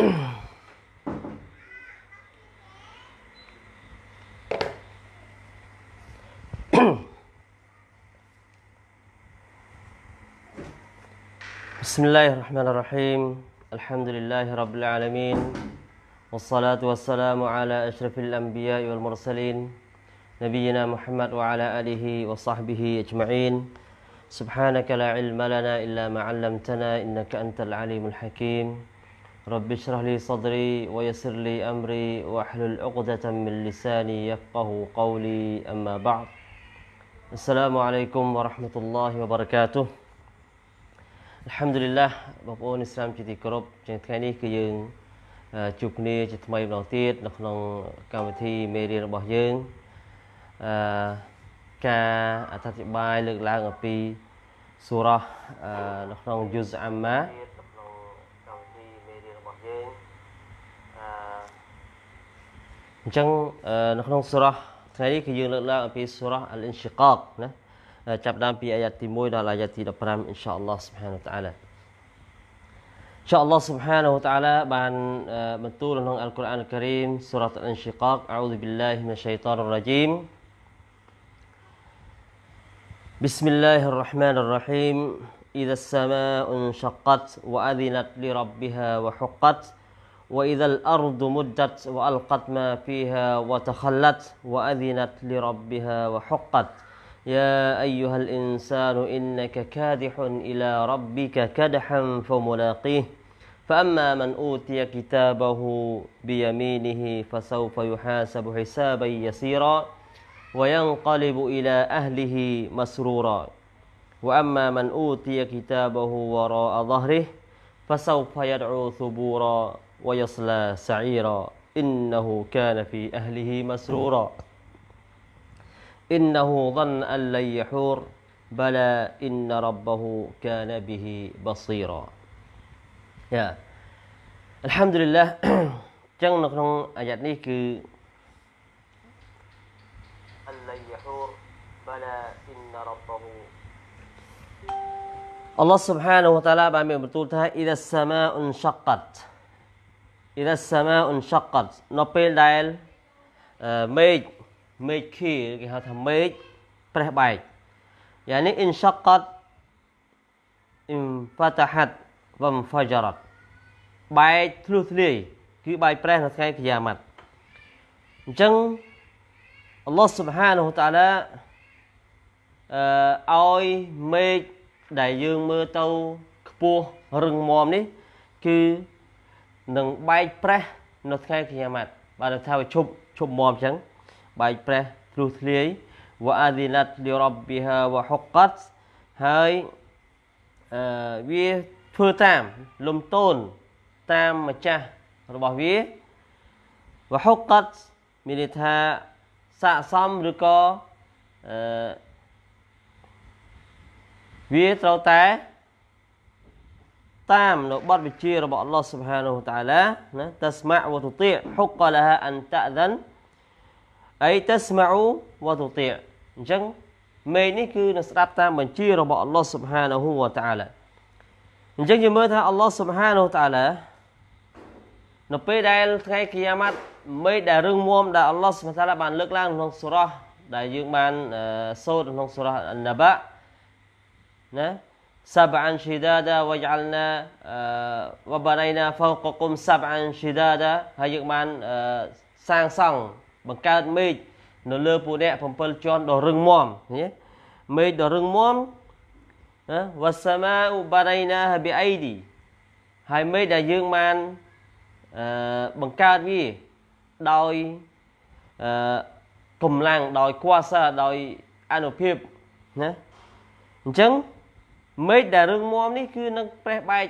بسم الله الرحمن الرحيم الحمد لله رب العالمين والصلاة والسلام على أشرف الأنبياء والمرسلين نبينا محمد وعلى آله وصحبه أجمعين سبحانك لا علم لنا إلا ما علمتنا إنك أنت العليم الحكيم رب اشرح لي صدري ويسر لي أمري واحلل عقدة من لساني يفقه قولي أما بعد السلام عليكم ورحمة الله وبركاته الحمد لله بقول إسلام جدي كروب جنتكني كيون آه، جبني جتمي بنوتيت نخلون كامتي ميري ربهيون آه، اتاتي أتتبع لك لعنبي سورة آه، نخلون جزء عما អញ្ចឹងនៅក្នុងសូរ៉ាថ្ងៃនេះគឺយើងលើកឡើងអំពីសូរ៉ាអលអ៊ីនឈីកកណាចាប់ដើមពីអាយ៉ាទី1ដល់អាយ៉ាទី15អ៊ីនសាអល់ឡោះស៊ុបហានវតាឡាអ៊ីនសាអល់ឡោះស៊ុបហានវតាឡាបានបន្ទូលក្នុងអល់កុរអានការីមសូរ៉ាអលអ៊ីនឈីកកអោឌូប៊ីឡាហ៊ីមីនឆៃតានរ៉ាជីម بسم الله الرحمن الرحيم إذا السماء انشقت وأذنت لربها وحقت وإذا الأرض مدت وألقت ما فيها وتخلت وأذنت لربها وحقت يا أيها الإنسان إنك كادح إلى ربك كدحا فملاقيه فأما من أوتي كتابه بيمينه فسوف يحاسب حسابا يسيرا وينقلب إلى أهله مسرورا وأما من أوتي كتابه وراء ظهره فسوف يدعو ثبورا ويصلى سعيرا إنه كان في أهله مسرورا إنه ظن أن لن يحور بلى إن ربه كان به بصيرا يا الحمد لله جن نقرن أجدني كي أن لن يحور بلى إن ربه الله سبحانه وتعالى بعمل بطولتها إذا السماء انشقت អ៊ីដាសាម៉ាអ៊ុនសកាត់នៅពេលដែលមេឃមេឃខីគេហៅថាមេឃប្រេះបែកយ៉ាងនេះអ៊ីនសកាត់អ៊ីមហ្វាតាហាត់វមហ្វាជារ៉ាត់បែកធ្លុះធ្លាយគឺបែកប្រេះនៅថ្ងៃគិយាម៉ាត់អញ្ចឹងអល់ឡោះស៊ុបហានហ៊ូតាឡាអឺឲ្យមេឃដែលយើងមើលទៅខ្ពស់រឹងមាំនេះគឺនឹងបែកប្រេះនៅថ្ងៃកញ្ញាម៉ាត់បាទថាវាឈប់ឈប់មមអញ្ចឹងបែកប្រេះធ្លុះធ្លាយវ៉ាឌីឡាត់លីរ៉បប៊ីហាវ៉ាហុកកាត់ហើយអឺវាធ្វើតាមលំទោនតាមម្ចាស់របស់វាវ៉ាហុកកាត់មានន័យថាស័កសមឬក៏អឺវាត្រូវតែតាមនៅបទវិជារបស់អល់ឡោះសុបហានូតាឡាណាតស្មាវតុតិហុកលាហាអន្តដិនអីតស្មាវតុតិអញ្ចឹងមេនេះគឺនឹងស្ដាប់តាមបញ្ជារបស់អល់ឡោះសុបហានូវតាឡាអញ្ចឹងយើងមើលថាអល់ឡោះសុបហានូតាឡានៅពេលដែលថ្ងៃគីយ៉ាម៉ាត់មេដែលរឿងមុំដែលអល់ឡោះសុបហានូបានលើកឡើងក្នុងសូរ៉ាដែលយើងបានសូត្រក្នុងសូរ៉ាអនបាណា سبعا شدادا وجعلنا وبنينا فوقكم سبعا شدادا ហើយយើងបានសាងសង់បង្កើតមេឃនៅលើពួកអ្នក7ជាន់ដ៏រឹងមាំណាមេឃដ៏រឹងមាំណាវ៉ាសាម៉ាអ៊ូបារៃណាប៊ីអៃឌីហើយមេឃដែលយើងបានអឺបង្កើតវាដោយអឺកម្លាំងដោយគួសារដោយអនុភាពណាអញ្ចឹងមេឃដែលរឹងមាំនេះគឺនឹងប្រេះបែក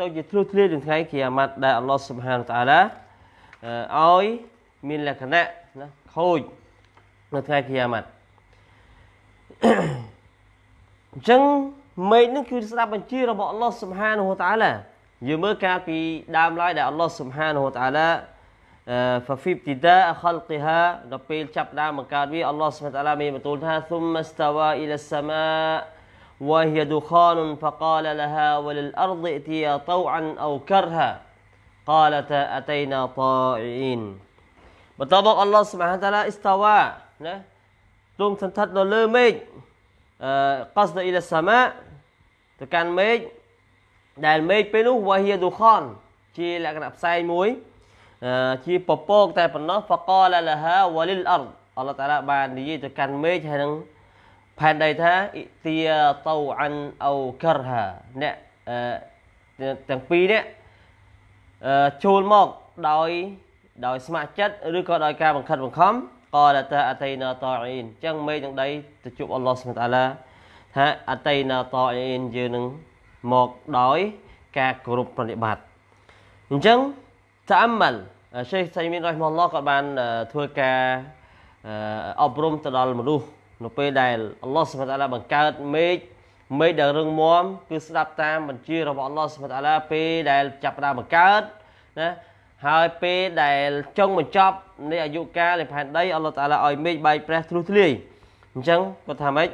ទៅជាធ្លុះធ្លាយនឹងថ្ងៃគិយាម៉ាត់ដែលអល់ឡោះស៊ុបហានតាឡាឲ្យមានលក្ខណៈណាខូចនៅថ្ងៃគិយាម៉ាត់អញ្ចឹងមេឃនឹងគឺស្ដាប់បញ្ជារបស់អល់ឡោះស៊ុបហានតាឡាយើងមើលការពីដើមឡើយដែលអល់ឡោះស៊ុបហានតាឡា ففي ابتداء خلقها ដល់ពេលចាប់ដើមបង្កើតវាអល់ឡោះស៊ុបហានតាឡាមានបន្ទូលថា ثم استوى الى السماء وهي دخان فقال لها وللأرض ائتيا طوعا أو كرها قالتا أتينا طائعين បន្តមកអល់ឡោះសុបហានតាឡាអ៊ីស្តាវ៉ាណាទ្រង់សន្តិដ្ឋនៅលើមេឃអឺកសដអ៊ីលសាម៉ាទៅកាន់មេឃដែលមេឃពេលនោះវ៉ាហ៊ីឌូខនជាលក្ខណៈផ្សែងមួយជាពពកតែប៉ុណ្ណោះហ្វកលលហាវលិលអរអល់ឡោះតាឡាបាននិយាយទៅកាន់មេឃហើយនឹងផែនដីថាអ៊ីទាតូអានអូការហាអ្នកទាំងពីរនេះចូលមកដោយដោយស្ម័គ្រចិត្តឬក៏ដោយការបង្ខិតបង្ខំកលតាអតៃណាតអ៊ីនអញ្ចឹងមេទាំងដីទៅជួបអល់ឡោះស្មតាឡាថាអតៃណាតអ៊ីនយើងនឹងមកដោយការគ្រប់ប្រតិបត្តិអញ្ចឹងតាមមលសេះសៃមីនរ៉ៃម៉ុលឡោះក៏បានធ្វើការអប់រំទៅដល់មនុស្សនៅពេលដែលអល់ឡោះសុបតាឡាបង្កើតមេឃមេឃដែលរឹងមាំគឺស្ដាប់តាមបញ្ជារបស់អល់ឡោះសុបតាឡាពេលដែលចាប់ដើមបង្កើតណាហើយពេលដែលចុងបញ្ចប់នៃអាយុកាលនៃផែនដីអល់ឡោះតាឡាឲ្យមេឃបែកប្រេះធ្លុះធ្លាយអញ្ចឹងគាត់ថាម៉េច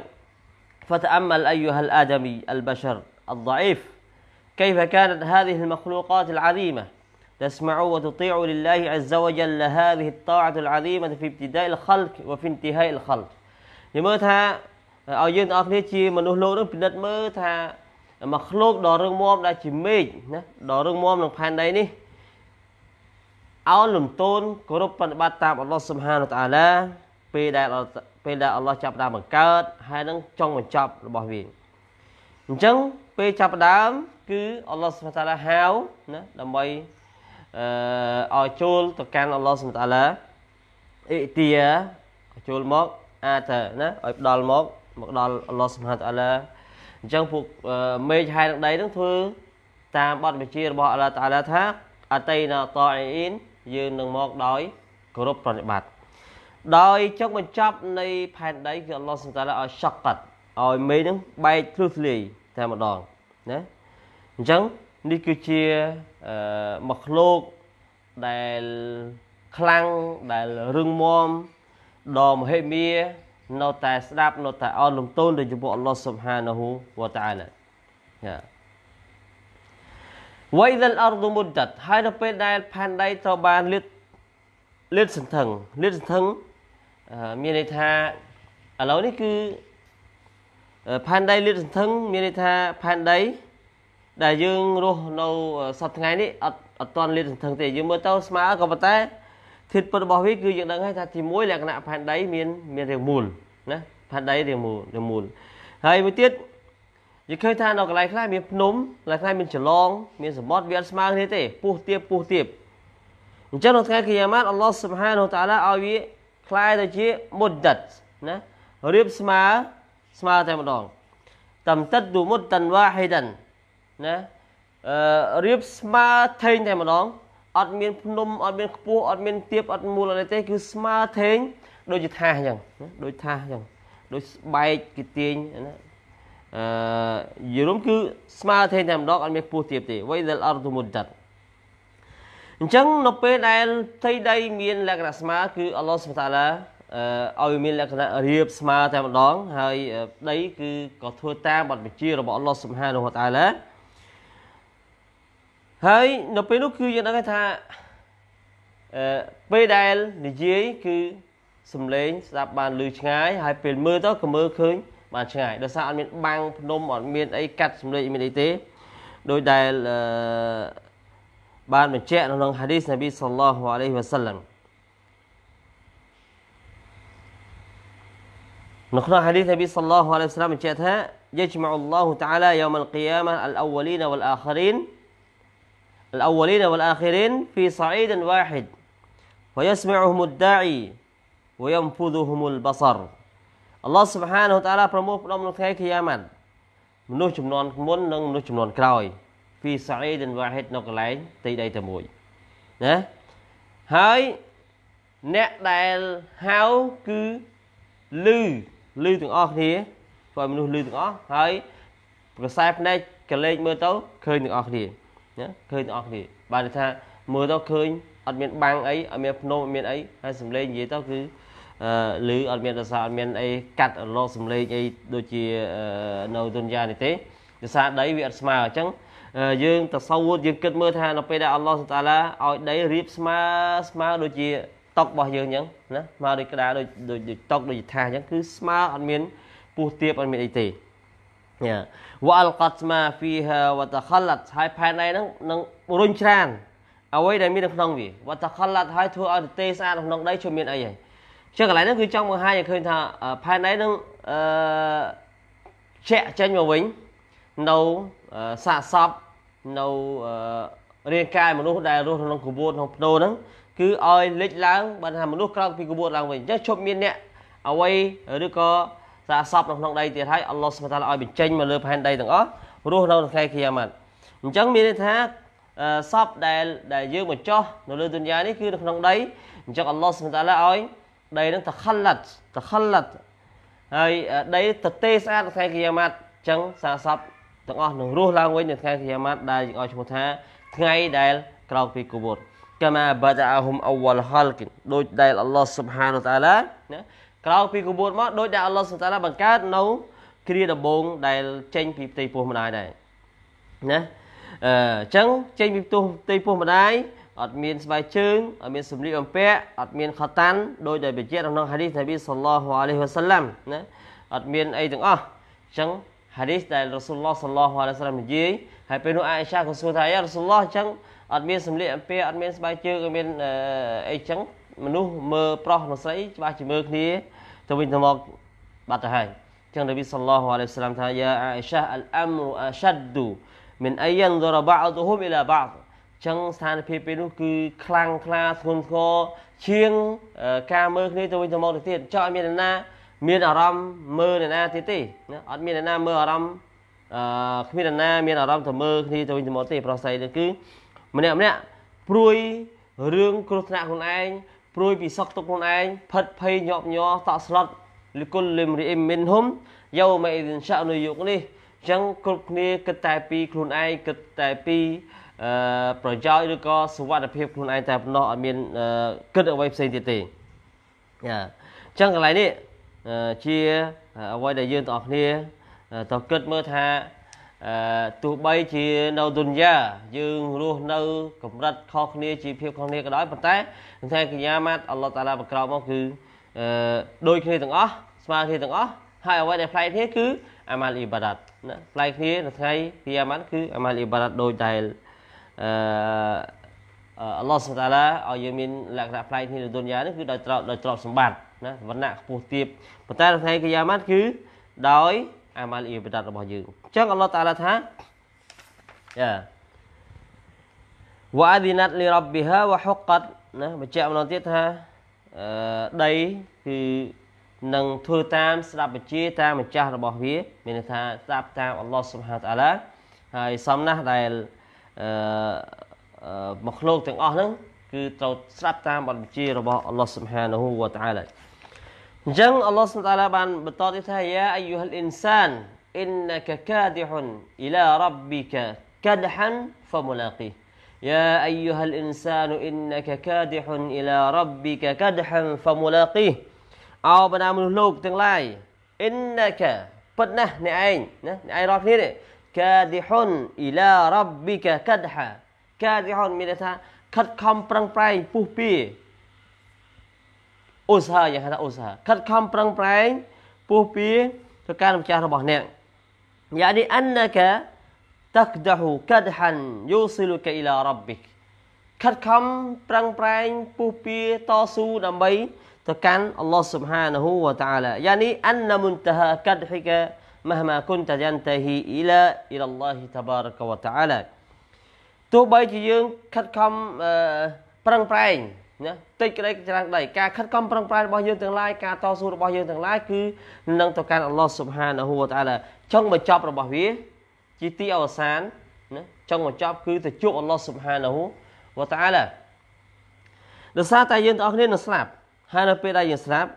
فتأمل أيها الآدمي البشر الضعيف كيف كانت هذه المخلوقات العظيمة تسمع وتطيع لله عز وجل هذه الطاعة العظيمة في ابتداء الخلق وفي انتهاء الخلق និយាយមើលថាឲ្យយើងទាំងអស់គ្នាជាមនុស្សលោកនឹងពិនិត្យមើលថាមកឃ្លោកដ៏រឹងមាំដែលជាមេឃណាដ៏រឹងមាំនឹងផែនដីនេះឲ្យលំទោនគោរពបប្រតិបត្តិតាមអល់ឡោះសុបហានតាឡាពេលដែលពេលដែលអល់ឡោះចាប់ដើមបង្កើតហើយនឹងចង់បញ្ចប់របស់វាអញ្ចឹងពេលចាប់ដើម គឺអល់ឡោះសុបហានតាឡាហៅណាដើម្បីអឺឲ្យចូលទៅកាន់អល់ឡោះសុបហានតាឡាអ៊ីទាចូលមកអាទៅណាឲ្យផ្ដល់មកមកដល់អល់ឡោះសុបហានតាឡាអញ្ចឹងពួកមេឃហើយនឹងដីនឹងធ្វើតាមបទបញ្ជារបស់អល់ឡោះតាឡាថាអតីណាតអ៊ីនយើងនឹងមកដោយគោរពប្រតិបត្តិដោយចុងបញ្ចប់នៃផែនដីគឺអល់ឡោះសុបហានតាឡាឲ្យសក់កាត់ឲ្យមេឃនឹងបែកធ្លុះធ្លាយតែម្ដងណាអញ្ចឹងនេះគឺជាមកលោកដែលខ្លាំងដែលរឹងមាំដ៏មហិមានៅតែស្ដាប់នៅតែអន់លំទោនទៅចំពោះអល់ឡោះស៊ុបហានាហ៊ូវតាអាឡាយ៉ាវៃដលអរឌុមុតតហើយនៅពេលដែលផែនដីត្រូវបានលាតលាតសន្ធឹងលាតសន្ធឹងមានន័យថាឥឡូវនេះគឺផែនដីលាតសន្ធឹងមានន័យថាផែនដីដែលយើងរស់នៅសប្តាហ៍ថ្ងៃនេះអត់អត់ទាន់លាតសន្ធឹងទេយើងមើលទៅស្មើក៏ប៉ុន្តែធាតុពិតរបស់វាគឺយើងដឹងហើយថាទី1លក្ខណៈផែនដីមានមានរាងមូលណាផែនដីរាងមូលរាងមូលហើយមួយទៀតយើងឃើញថានៅកន្លែងខ្លះមានភ្នំកន្លែងខ្លះមានចន្លងមានសមុទ្រវាអត់ស្មើគ្នាទេពុះទាបពុះទាបអញ្ចឹងនៅថ្ងៃគីយ៉ាម៉ាតអល់ឡោះស៊ុបហានូតាឡាឲ្យវាคล้ายទៅជាមុតដិតណារៀបស្មើស្មើតែម្ដងតំតិតឌូមុតតាន់វ៉ាហីដានណាអឺរៀបស្មើថេងតែម្ដងអត់មានភ្នំអត់មានខ្ពស់អត់មានទាបអត់មូលអីទេគឺស្មើថេងដូចជាថាសអញ្ចឹងដូចថាសអញ្ចឹងដូចស្បែកគេទាញណាអឺយរំគឺស្មើថេងតែម្ដងអត់មានខ្ពស់ទាបទេវៃដលអរទុមុតដអញ្ចឹងនៅពេលដែលផ្ទៃដី មាន លក្ខណៈស្មើគឺអល់ឡោះសុបតាឡាឲ្យមានលក្ខណៈរៀបស្មើតែម្ដងហើយដីគឺក៏ធ្វើតាមបទបញ្ជារបស់អល់ឡោះសុបហានវតាឡាហើយនៅពេលនោះគឺយើងដឹងថាអឺពេលដែលនិយាយគឺសំឡេង ស្ដាប់បានឮឆ្ងាយហើយពេលមើលទៅក៏មើលឃើញបានឆ្ងាយដោយសារអត់មានបាំងភ្នំអត់មានអីកាត់សំឡេងអីមានអីទេដោយដែលអឺបានបញ្ជាក់នៅក្នុងហាឌីសនប៊ីសល្លោះអាឡៃហ៊ីវ៉ាសាឡាំនៅក្នុងហាឌីសនប៊ីសល្លោះអាឡៃហ៊ីវ៉ាសាឡាំបញ្ជាក់ថាយជ្មអល់ឡោះតាអាឡាយមលកីយ៉ាមអលអវលីនវលអាខរីន الأولين والآخرين في صعيد واحد ويسمعهم الداعي وينفذهم البصر អល់ឡោះសុបហានហូតាឡាប្រមូលផ្ដុំនៅថ្ងៃគីយ៉ាម៉ាត់មនុស្សចំនួនមុននិងមនុស្សចំនួនក្រោយហ្វីសាអ៊ីដិនវ៉ាហិតនៅកន្លែង ទីដីតែមួយណាហើយអ្នកដែលហៅគឺលឺលឺទាំងអស់គ្នាព្រោះមនុស្សលឺទាំងអស់ហើយប្រសែភ្នែកកលេចមើលទៅឃើញទាំងអស់គ្នាណាឃើញទាំងអស់គ្នាបានថាមើលទៅឃើញអត់មានបាំងអីអត់មានភ្នំអត់មានអីហើយសំឡេងនិយាយទៅគឺអឺឮអត់មានរសារអត់មានអីកាត់រលកសំឡេងអីដូចជានៅទុនយ៉ានេះទេភាសាដីវាអត់ស្មើអញ្ចឹងយើងទៅសោតយើងគិតមើលថានៅពេលដែលអល់ឡោះតាឡាឲ្យដីរៀបស្មើស្មើដូចជាតុករបស់យើងអញ្ចឹងណាស្មើដូចក្តារដូចដូចតុកដូចថាអញ្ចឹងគឺស្មើអត់មានពុះទាបអត់មានអីទេណាវ៉ាអល់កាត់ម៉ាហ្វីហាវ៉ាតខលាត់ហើយផែនដីហ្នឹងនឹងរុញច្រានអ្វីដែលមាននៅក្នុងវាវ៉ាតខលាត់ហើយធ្វើឲ្យទទេស្អាតក្នុងដីជួយមានអីហើយចឹងកន្លែងហ្នឹងគឺចង់បង្ហាញឲ្យឃើញថាផែនដីហ្នឹងអឺជាក់ចេញមកវិញនៅសាកសពនៅរាងកាយមនុស្សដែលរស់ក្នុងគំវតក្នុងភ្នោហ្នឹងគឺឲ្យលេចឡើងបើថាមនុស្សក្រោកពីគំវតឡើងវិញអញ្ចឹងឈប់មានអ្នកអ្វីឬក៏សាកសពនៅក្នុងដីទៀតហើយអល់ឡោះស្មតាឲ្យបញ្ចេញមកលើផែនដីទាំងអស់រស់នៅក្នុងថ្ងៃគីយ៉ាម៉ាត់អញ្ចឹងមានន័យថាសពដែលដែលយើងមកចោះនៅលើទុនយ៉ានេះគឺនៅក្នុងដីអញ្ចឹងអល់ឡោះស្មតាឲ្យដីនឹងតខលឡាត់តខលឡាត់ហើយដីទៅទេស្អាតនៅថ្ងៃគីយ៉ាម៉ាត់អញ្ចឹងសាកសពទាំងអស់នឹងរស់ឡើងវិញនៅថ្ងៃគីយ៉ាម៉ាត់ដែលយើងឲ្យឈ្មោះថាថ្ងៃដែលក្រោកពីគូវត់កាមាបាដាអ៊ុមអវលហលគិនដូចដែលអល់ឡោះស៊ុបហានតាឡាណាក្រោយពីកបួនមកដោយដែលអល់ឡោះសុតាឡាបង្កើតនៅ គ្រាដំបងដែលចេញពីផ្ទៃពោះម្ដាយដែរណាអញ្ចឹងចេញពីផ្ទៃពោះម្ដាយអត់មានស្បែកជើងអត់មានសម្លៀកបំពាក់អត់មានខតាន់ដោយដែលបញ្ជាក់ក្នុងហាឌីសនប៊ីសល្លោះអាឡៃហ៊ីវ៉ាសាឡាំណាអត់មានអីទាំងអស់អញ្ចឹងហាឌីសដែលរ៉ាស៊ូលឡោះសល្លោះអាឡៃហ៊ីវ៉ាសាឡាំនិយាយហើយពេលនោះអាយសាក៏សួរថាយ៉ារ៉ាស៊ូលឡោះអញ្ចឹងអត់មានសម្លៀកបំពាក់អត់មានស្បែកជើងអត់មានអីអញ្ចឹងមនុស្សមើលប្រុសមើលស្រីច្បាស់ជាមើលគ្នាទៅវិញទៅមកបាត់ទៅហើយចឹងនប៊ីសល្លោះអាឡៃហ៊ីសឡាមថាយ៉ាអៃសាអលអាមរូអាសាឌូមិនអាយ៉ាងដរប៉ាអ៊ូហ៊ុមអ៊ីឡាបាអ៊ចឹងស្ថានភាពពេលនោះគឺខ្លាំងខ្លាធ្ងន់ធ្ងរជាងការមើលគ្នាទៅវិញទៅមកទៅទៀតចောက်ឲ្យមានអ្នកណាមានអារម្មណ៍មើលអ្នកណាទៀតទេណាអត់មានអ្នកណាមើលអារម្មណ៍អឺគ្មានអ្នកណាមានអារម្មណ៍ទៅមើលគ្នាទៅវិញទៅមកទេប្រស័យទៅគឺម្នាក់ម្នាក់ព្រួយរឿងគ្រោះថ្នាក់ខ្លួនឯងព្រួយពីសក់ទុកខ្លួនឯងផិតភ័យញាប់ញ័រតក់ស្លុតលិគុលលឹមរីអ៊ីមិនហុំយោមៃអ៊ីនសានុយុកនេះអញ្ចឹងគ្រប់គ្នាគិតតែពីខ្លួនឯងគិតតែពីអឺប្រយោជន៍ឬក៏សុវត្ថិភាពខ្លួនឯងតែប៉ុណ្ណោះអត់មានគិតអ្វីផ្សេងទៀតទេយ៉ាអញ្ចឹងកន្លែងនេះជាអ្វីដែលយើងទាំងអស់គ្នាតើគិតមើលថាអឺទោះបីជានៅទុនយ៉ាយើងរស់នៅកម្រិតខុសគ្នាជីវភាពខុសគ្នាក៏ដោយប៉ុន្តែថ្ងៃកញ្ញាម៉ាត់អល់ឡោះតាឡាប្រក្រោបមកគឺអឺដូចគ្នាទាំងអស់ស្មើគ្នាទាំងអស់ហើយអ្វីដែលប្លែកគ្នាគឺអាម៉ាល់អ៊ីបាដាតណាប្លែកគ្នានៅថ្ងៃកញ្ញាម៉ាត់គឺអាម៉ាល់អ៊ីបាដាតដូចដែលអឺអល់ឡោះតាឡាឲ្យយើងមានលក្ខណៈប្លែកគ្នានៅទុនយ៉ានេះគឺដោយត្រោបដោយត្រោបសម្បត្តិណាវណ្ណៈខ្ពស់ទាបប៉ុន្តែនៅថ្ងៃកញ្ញាម៉ាត់គឺដោយអាម៉ាល់អ៊ីបាដាតរបស់យើងអញ្ចឹងអល់ឡោះតាឡាថាយ៉ាវ៉ាឌីណាត់លីរ៉ាប់ប៊ីហាវ៉ាហុកកាត់ណាបញ្ជាក់ម្ដងទៀតថាដីគឺនឹងធ្វើតាម ស្ដាប់បញ្ជាតាមម្ចាស់របស់វា មានន័យថាស្ដាប់តាមអល់ឡោះស៊ុបហាតាឡាហើយសំណាស់ដែលអឺមកលោកទាំងអស់ហ្នឹង គឺត្រូវស្ដាប់តាមបទបញ្ជារបស់អល់ឡោះស៊ុបហានហ៊ូវតាឡា جن الله سبحانه وتعالى بان بطاطتها يا أيها الإنسان إنك كادح إلى ربك كدحا فملاقي يا أيها الإنسان إنك كادح إلى ربك كدحا فملاقي أو بنام الهلوك تنلاي إنك بدنه نعين نعين رأيك نيري كادح إلى ربك كدحا كادح من كد كم برنبراي بوبي ឧស្សាហ៍យ៉ាងហៅថាឧស្សាហ៍ខិតខំប្រឹងប្រែងពោះពីទៅការម្ចាស់របស់អ្នកយ៉ានីអានកាតាក់ដហ៊ូកាដហានយូស៊ីលូកាអ៊ីឡារ៉ាប៊ីកខិតខំប្រឹងប្រែងពុះពៀតស៊ូដើម្បីទៅកាន់អល់ឡោះស៊ុបហានហ៊ូវតាឡាយ៉ានីអានមុនតហាកាដហ៊ីកាមហមាគុនតយ៉ាន់តហ៊ីអ៊ីឡាអ៊ីឡាឡោះតាបារកវតាឡាទោះបីជាយើងខិតខំប្រឹងប្រែងណាតិចក្តីច្រើនក្តីការខិតខំប្រឹងប្រែងរបស់យើងទាំងឡាយការតស៊ូរបស់យើងទាំងឡាយគឺនឹងទៅកាន់អល់ឡោះស៊ុបហានហ៊ូវតាឡាចុងបញ្ចប់របស់វាជាទីអវសានណាចុងបញ្ចប់ គឺទៅជួបអល់ឡោះស៊ុបហានហ៊ូវតាឡាដោយសារតែយើងទាំងអស់គ្នានឹងស្លាប់ហើយនៅពេលដែលយើងស្លាប់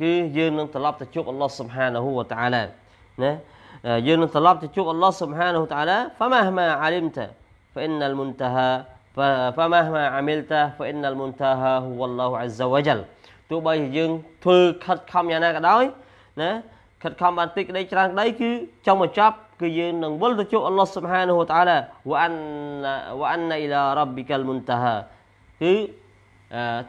គឺយើងនឹងត្រឡប់ទៅជួបអល់ឡោះស៊ុបហានហ៊ូវតាឡាណាយើងនឹងត្រឡប់ទៅជួបអល់ឡោះស៊ុបហានហ៊ូវតាឡាហ្វាម៉ាហ្មាអាលីមតាហ្វាអ៊ីនណលមុនតាហា فمهما عملت فإن المنتهى هو الله عز وجل ទោះបីយើងធ្វើខិតខំយ៉ាងណាក៏ដោយណាខិតខំបានតិចក្តីច្រើនក្តីគឺចង់មកចប់គឺយើងនឹងវិលទៅជួបអល់ឡោះសុបហានហូតាឡាវ៉ាន់វ៉ាន់អ៊ីឡារ៉ាប៊ីកាលមុនតាហាគឺ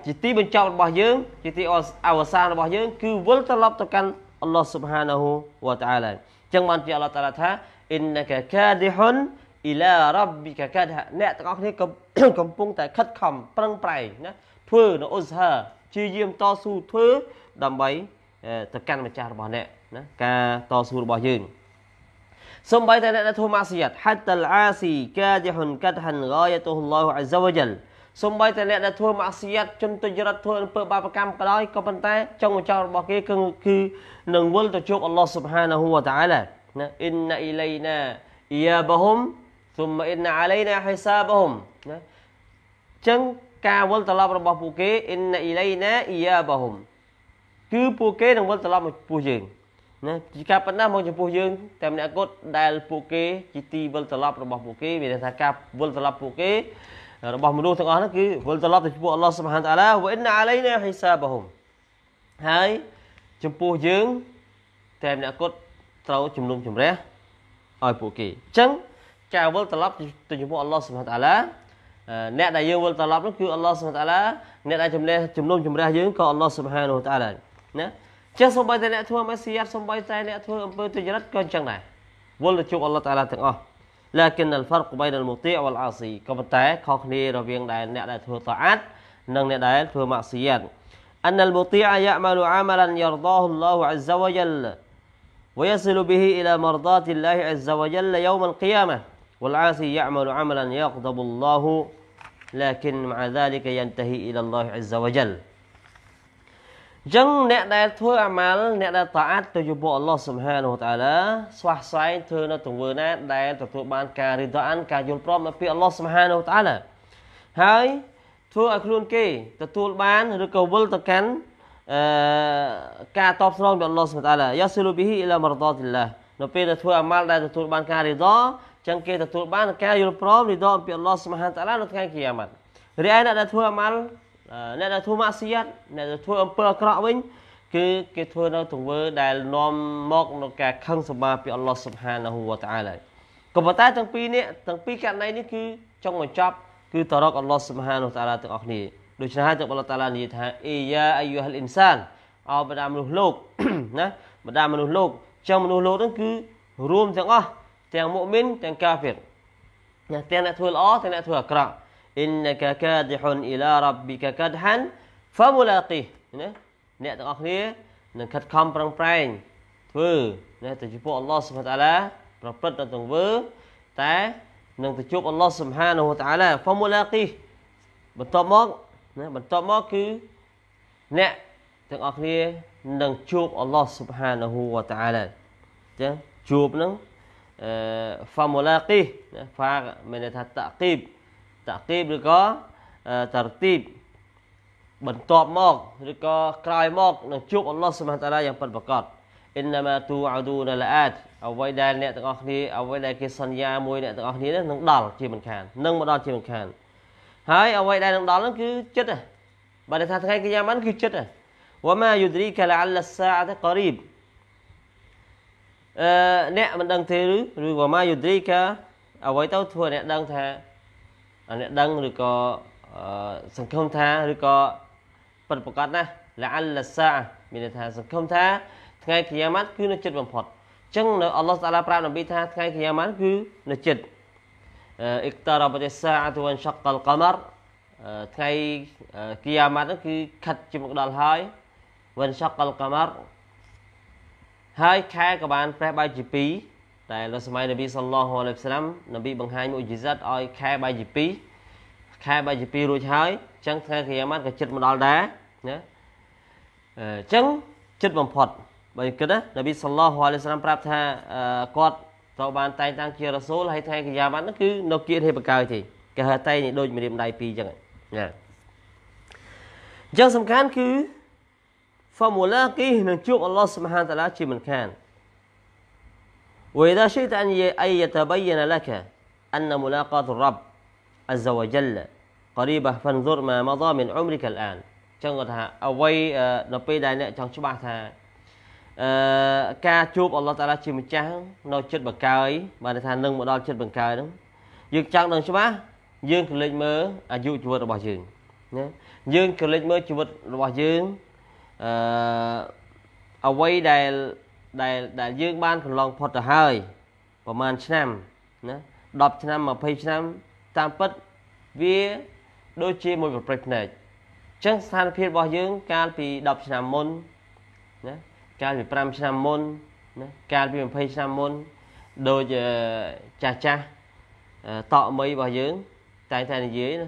ជាទីបញ្ចប់របស់យើងជាទីអវសានរបស់យើងគឺវិលត្រឡប់ទៅកាន់អល់ឡោះសុបហានហូវតាឡាអញ្ចឹងបានជាអល់ឡោះតាឡាថាអ៊ីនណាកាកាឌីហ៊ុនអ៊ីឡារ៉ាប់ប៊ីកាកាដអ្នកទាំងអស់គ្នាកំពុងតែខិតខំប្រឹងប្រែងណាធ្វើនៅអ៊ុសហាជាយាមតស៊ូធ្វើដើម្បីទៅកាន់ម្ចាស់របស់អ្នកណាការតស៊ូរបស់យើងសំបីតែអ្នកដែលធ្វើម៉ាស៊ីយ៉ាត់ហាត់តលអាស៊ីកាជហ៊ុនកាត់ហានហ្គាយតុលឡោះអាហ្សាវជលសំបីតែអ្នកដែលធ្វើម៉ាស៊ីយ៉ាត់ជនទុច្ចរិតធ្វើអំពើបាបកម្មក៏ដោយក៏ប៉ុន្តែចុងបញ្ចប់របស់គេគឺគឺនឹងវិលទៅជួបអល់ឡោះស៊ុបហានាហ៊ូវតាអាឡាណាអ៊ីនណាអ៊ីឡៃណាយ៉ាបហ៊ុមសុំអ៊ីនអាឡៃណាហិសាបហុំណាអញ្ចឹងការវិលត្រឡប់របស់ពួកគេអ៊ីនអ៊ីឡៃណាអ៊ីយ៉ាបហុំគឺពួកគេនឹងវិលត្រឡប់មកពោះយើងណាជាការប៉ុណ្ណាមកចំពោះយើងតែម្នាក់គត់ដែលពួកគេជាទីវិលត្រឡប់របស់ពួកគេមានន័យថាការវិលត្រឡប់ពួកគេរបស់មនុស្សទាំងអស់នោះគឺវិលត្រឡប់ទៅចំពោះអល់ឡោះសុបហានតាឡាវ៉ិនអាឡៃណាហិសាបហុំហើយចំពោះយើងតែម្នាក់គត់ត្រូវជំនុំជម្រះឲ្យពួកគេអញ្ចឹងចាវិលត្រឡប់ទៅជាមួយអល់ឡោះសុបហានតាឡាអ្នកដែលយើងវិលត្រឡប់នោះគឺអល់ឡោះសុបហានតាឡាអ្នកដែលជំនះជំនុំជម្រះយើងក៏អល់ឡោះសុបហានតាឡាណាចេះសំបីតែអ្នកធ្វើមេស៊ីយ៉ាត់សំបីតែអ្នកធ្វើអំពើទុច្ចរិតក៏អញ្ចឹងដែរវិលទៅជួបអល់ឡោះតាឡាទាំងអស់ لكن الفرق بين المطيع والعاصي ក៏ប៉ុន្តែខុសគ្នារវាងដែលអ្នកដែលធ្វើតអាត់និងអ្នកដែលធ្វើម៉ាក់ស៊ីយ៉ាត់ أن المطيع يعمل عملا يرضاه الله عز وجل ويصل به إلى مرضات الله عز وجل يوم القيامة والعاصي يعمل عملا يغضب الله لكن مع ذلك ينتهي الى الله عز وجل ចឹងអ្នកដែលធ្វើអាម៉ាល់អ្នកដែលតាអាត់ទៅចំពោះអល់ឡោះសុបហានវតាឡាស្វះស្វែងធ្វើនៅទង្វើណាដែលទទួលបានការរីតាអានការយល់ព្រមពីអល់ឡោះសុបហានវតាឡាហើយធ្វើឲ្យខ្លួនគេទទួលបានឬក៏វិលទៅកាន់អឺការតបស្នងពីអល់ឡោះសុបហានវតាឡាយ៉ាស៊ូលូប៊ីហ៊ីអ៊ីឡាមរដាទីឡានៅពេលដែលធ្វើអាម៉ាល់ដែលទទួលបានការរីតាចឹងគេទទួលបានការយល់ព្រមរីដអំពីអល់ឡោះសុបហានតាឡានៅថ្ងៃគីយ៉ាម៉ាត់រីឯអ្នកដែលធ្វើអាម៉ាល់អ្នកដែលធ្វើម៉ាស៊ីយ៉ាត់អ្នកដែលធ្វើអំពើអាក្រក់វិញគឺគេធ្វើនៅទង្វើដែលនាំមកនៅការខឹងសម្បាពីអល់ឡោះសុបហានហូវតាអាឡាក៏ប៉ុន្តែទាំងពីរនេះទាំងពីរករណីនេះគឺចុងបញ្ចប់គឺតរកអល់ឡោះសុបហានហូវតាអាឡាទាំងអស់គ្នាដូច្នេះហើយទើបអល់ឡោះតាឡានិយាយថាអ៊ីយ៉ាអាយុហលអ៊ីនសានអោបដាមនុស្សលោកណាបដាមនុស្សលោកចឹងមនុស្សលោកនឹងគឺរួមទាំងអស់ទាំងមុមិនទាំងកាហ្វិរណាទាំងអ្នកធ្វើល្អទាំងអ្នកធ្វើអាក្រក់ innaka kadihun ila rabbika kadhan famulaqih ណាអ្នកទាំងអស់គ្នានឹងខិតខំប្រឹងប្រែងធ្វើណាទៅចំពោះអល់ឡោះសុបហានតាឡាប្រព្រឹត្តទៅទាំងធ្វើតែនឹងទៅជួបអល់ឡោះសុបហានតាឡា famulaqih បន្ទាប់មកណាបន្ទាប់មកគឺអ្នកទាំងអស់គ្នានឹងជួបអល់ឡោះសុបហានតាឡាចឹងជួបនឹងហ្វាមូឡាគីហ្វាមានន័យថាតាគីបតាគីបឬក៏តារទីបបន្ទាប់មកឬក៏ក្រោយមកនឹងជួបអល់ឡោះសុបហានតាឡាយ៉ាងពិតប្រាកដអ៊ីនណាម៉ាទូអាឌូនឡាអាតអ្វីដែលអ្នកទាំងអស់គ្នាអ្វីដែលគេសន្យាមួយអ្នកទាំងអស់គ្នានឹងដល់ជាមិនខាននឹងមកដល់ជាមិនខាន ហើយអ្វីដែលនឹងដល់នឹងគឺចិត្តបើថាថ្ងៃកញ្ញាមិនគឺចិត្តវ៉ាម៉ាយូឌរីកាឡាអាឡាសាអាតករីបអឺអ្នកមិនដឹងទេឬឬវម៉ាយូឌីកាអ្វីទៅធ្វើអ្នកដឹងថាអ្នកដឹងឬក៏សង្គមថាឬក៏ពិតប្រកបណាលាអលសា មានន័យថា សង្គមថាថ្ងៃគិយាម៉ាត់គឺនៅចិត្តបំផុតអញ្ចឹងនៅអល់ឡោះតាឡាប្រាប់នប៊ីថាថ្ងៃគិយាម៉ាត់គឺនៅចិត្តអ៊ីកតារ៉ាបតេសាអតវ៉ាន់ឆកលកមរថ្ងៃគិយាម៉ាត់គឺខិតជាមកដល់ហើយវ៉ាន់ឆកលកមរហើយខែក៏បាន ប្រេះបាយជា2តែនៅសម័យនប៊ីសល្លោះអាឡៃហ៊ីវសាឡាមនប៊ីបង្ហាញមុជីសិតឲ្យខែបាយជា2ខែបាយជា2រួចហើយអញ្ចឹងថ្ងៃគីយ៉ាម៉ាត់ក៏ចិត្តមកដល់ដែរណាអញ្ចឹងចិត្តបំផុតបើគិតណានប៊ីសល្លោះអាឡៃហ៊ីវសាឡាមប្រាប់ថាគាត់ត្រូវបានតែងតាំងជារ៉ាស៊ូលហើយថ្ងៃគីយ៉ាម៉ាត់នោះគឺ នៅគៀតហេបកើទេគេហៅតែនេះដូចមេរៀមដៃ2អញ្ចឹងណាអញ្ចឹងសំខាន់គឺ formula គីនឹងជួបអល់ឡោះសុបហានតាឡាជាមិនខាន وإذا شئت أن يتبين لك أن ملاقاة الرب عز وجل قريبة فانظر ما مضى من عمرك الآن ចឹងគាត់ថាអ្វីនៅពេលដែលអ្នកចង់ច្បាស់ថាអឺការជួបអល់ឡោះតាឡាជាម្ចាស់នៅចិត្តបង្កើយបានថានឹងមកដល់ចិត្តបង្កើយហ្នឹងយើងចង់ដឹងច្បាស់យើងក៏លេចមើលអាយុជីវិតរបស់យើងណាយើងក៏លេចមើលជីវិតរបស់យើងអឺអ្វីដែលដែលដែលយើងបានកន្លងផុតទៅហើយប្រហែលឆ្នាំណា10ឆ្នាំ20ឆ្នាំតាមពិតវាដូចជាមួយប្រព្រឹត្តភ្នែកអញ្ចឹងស្ថានភាពរបស់យើង កាលពី10ឆ្នាំមុនណាកាលពី5ឆ្នាំមុនណាកាលពី20ឆ្នាំមុនដូចចាស់ចាស់តក់មីរបស់យើង តែងតែនិយាយណា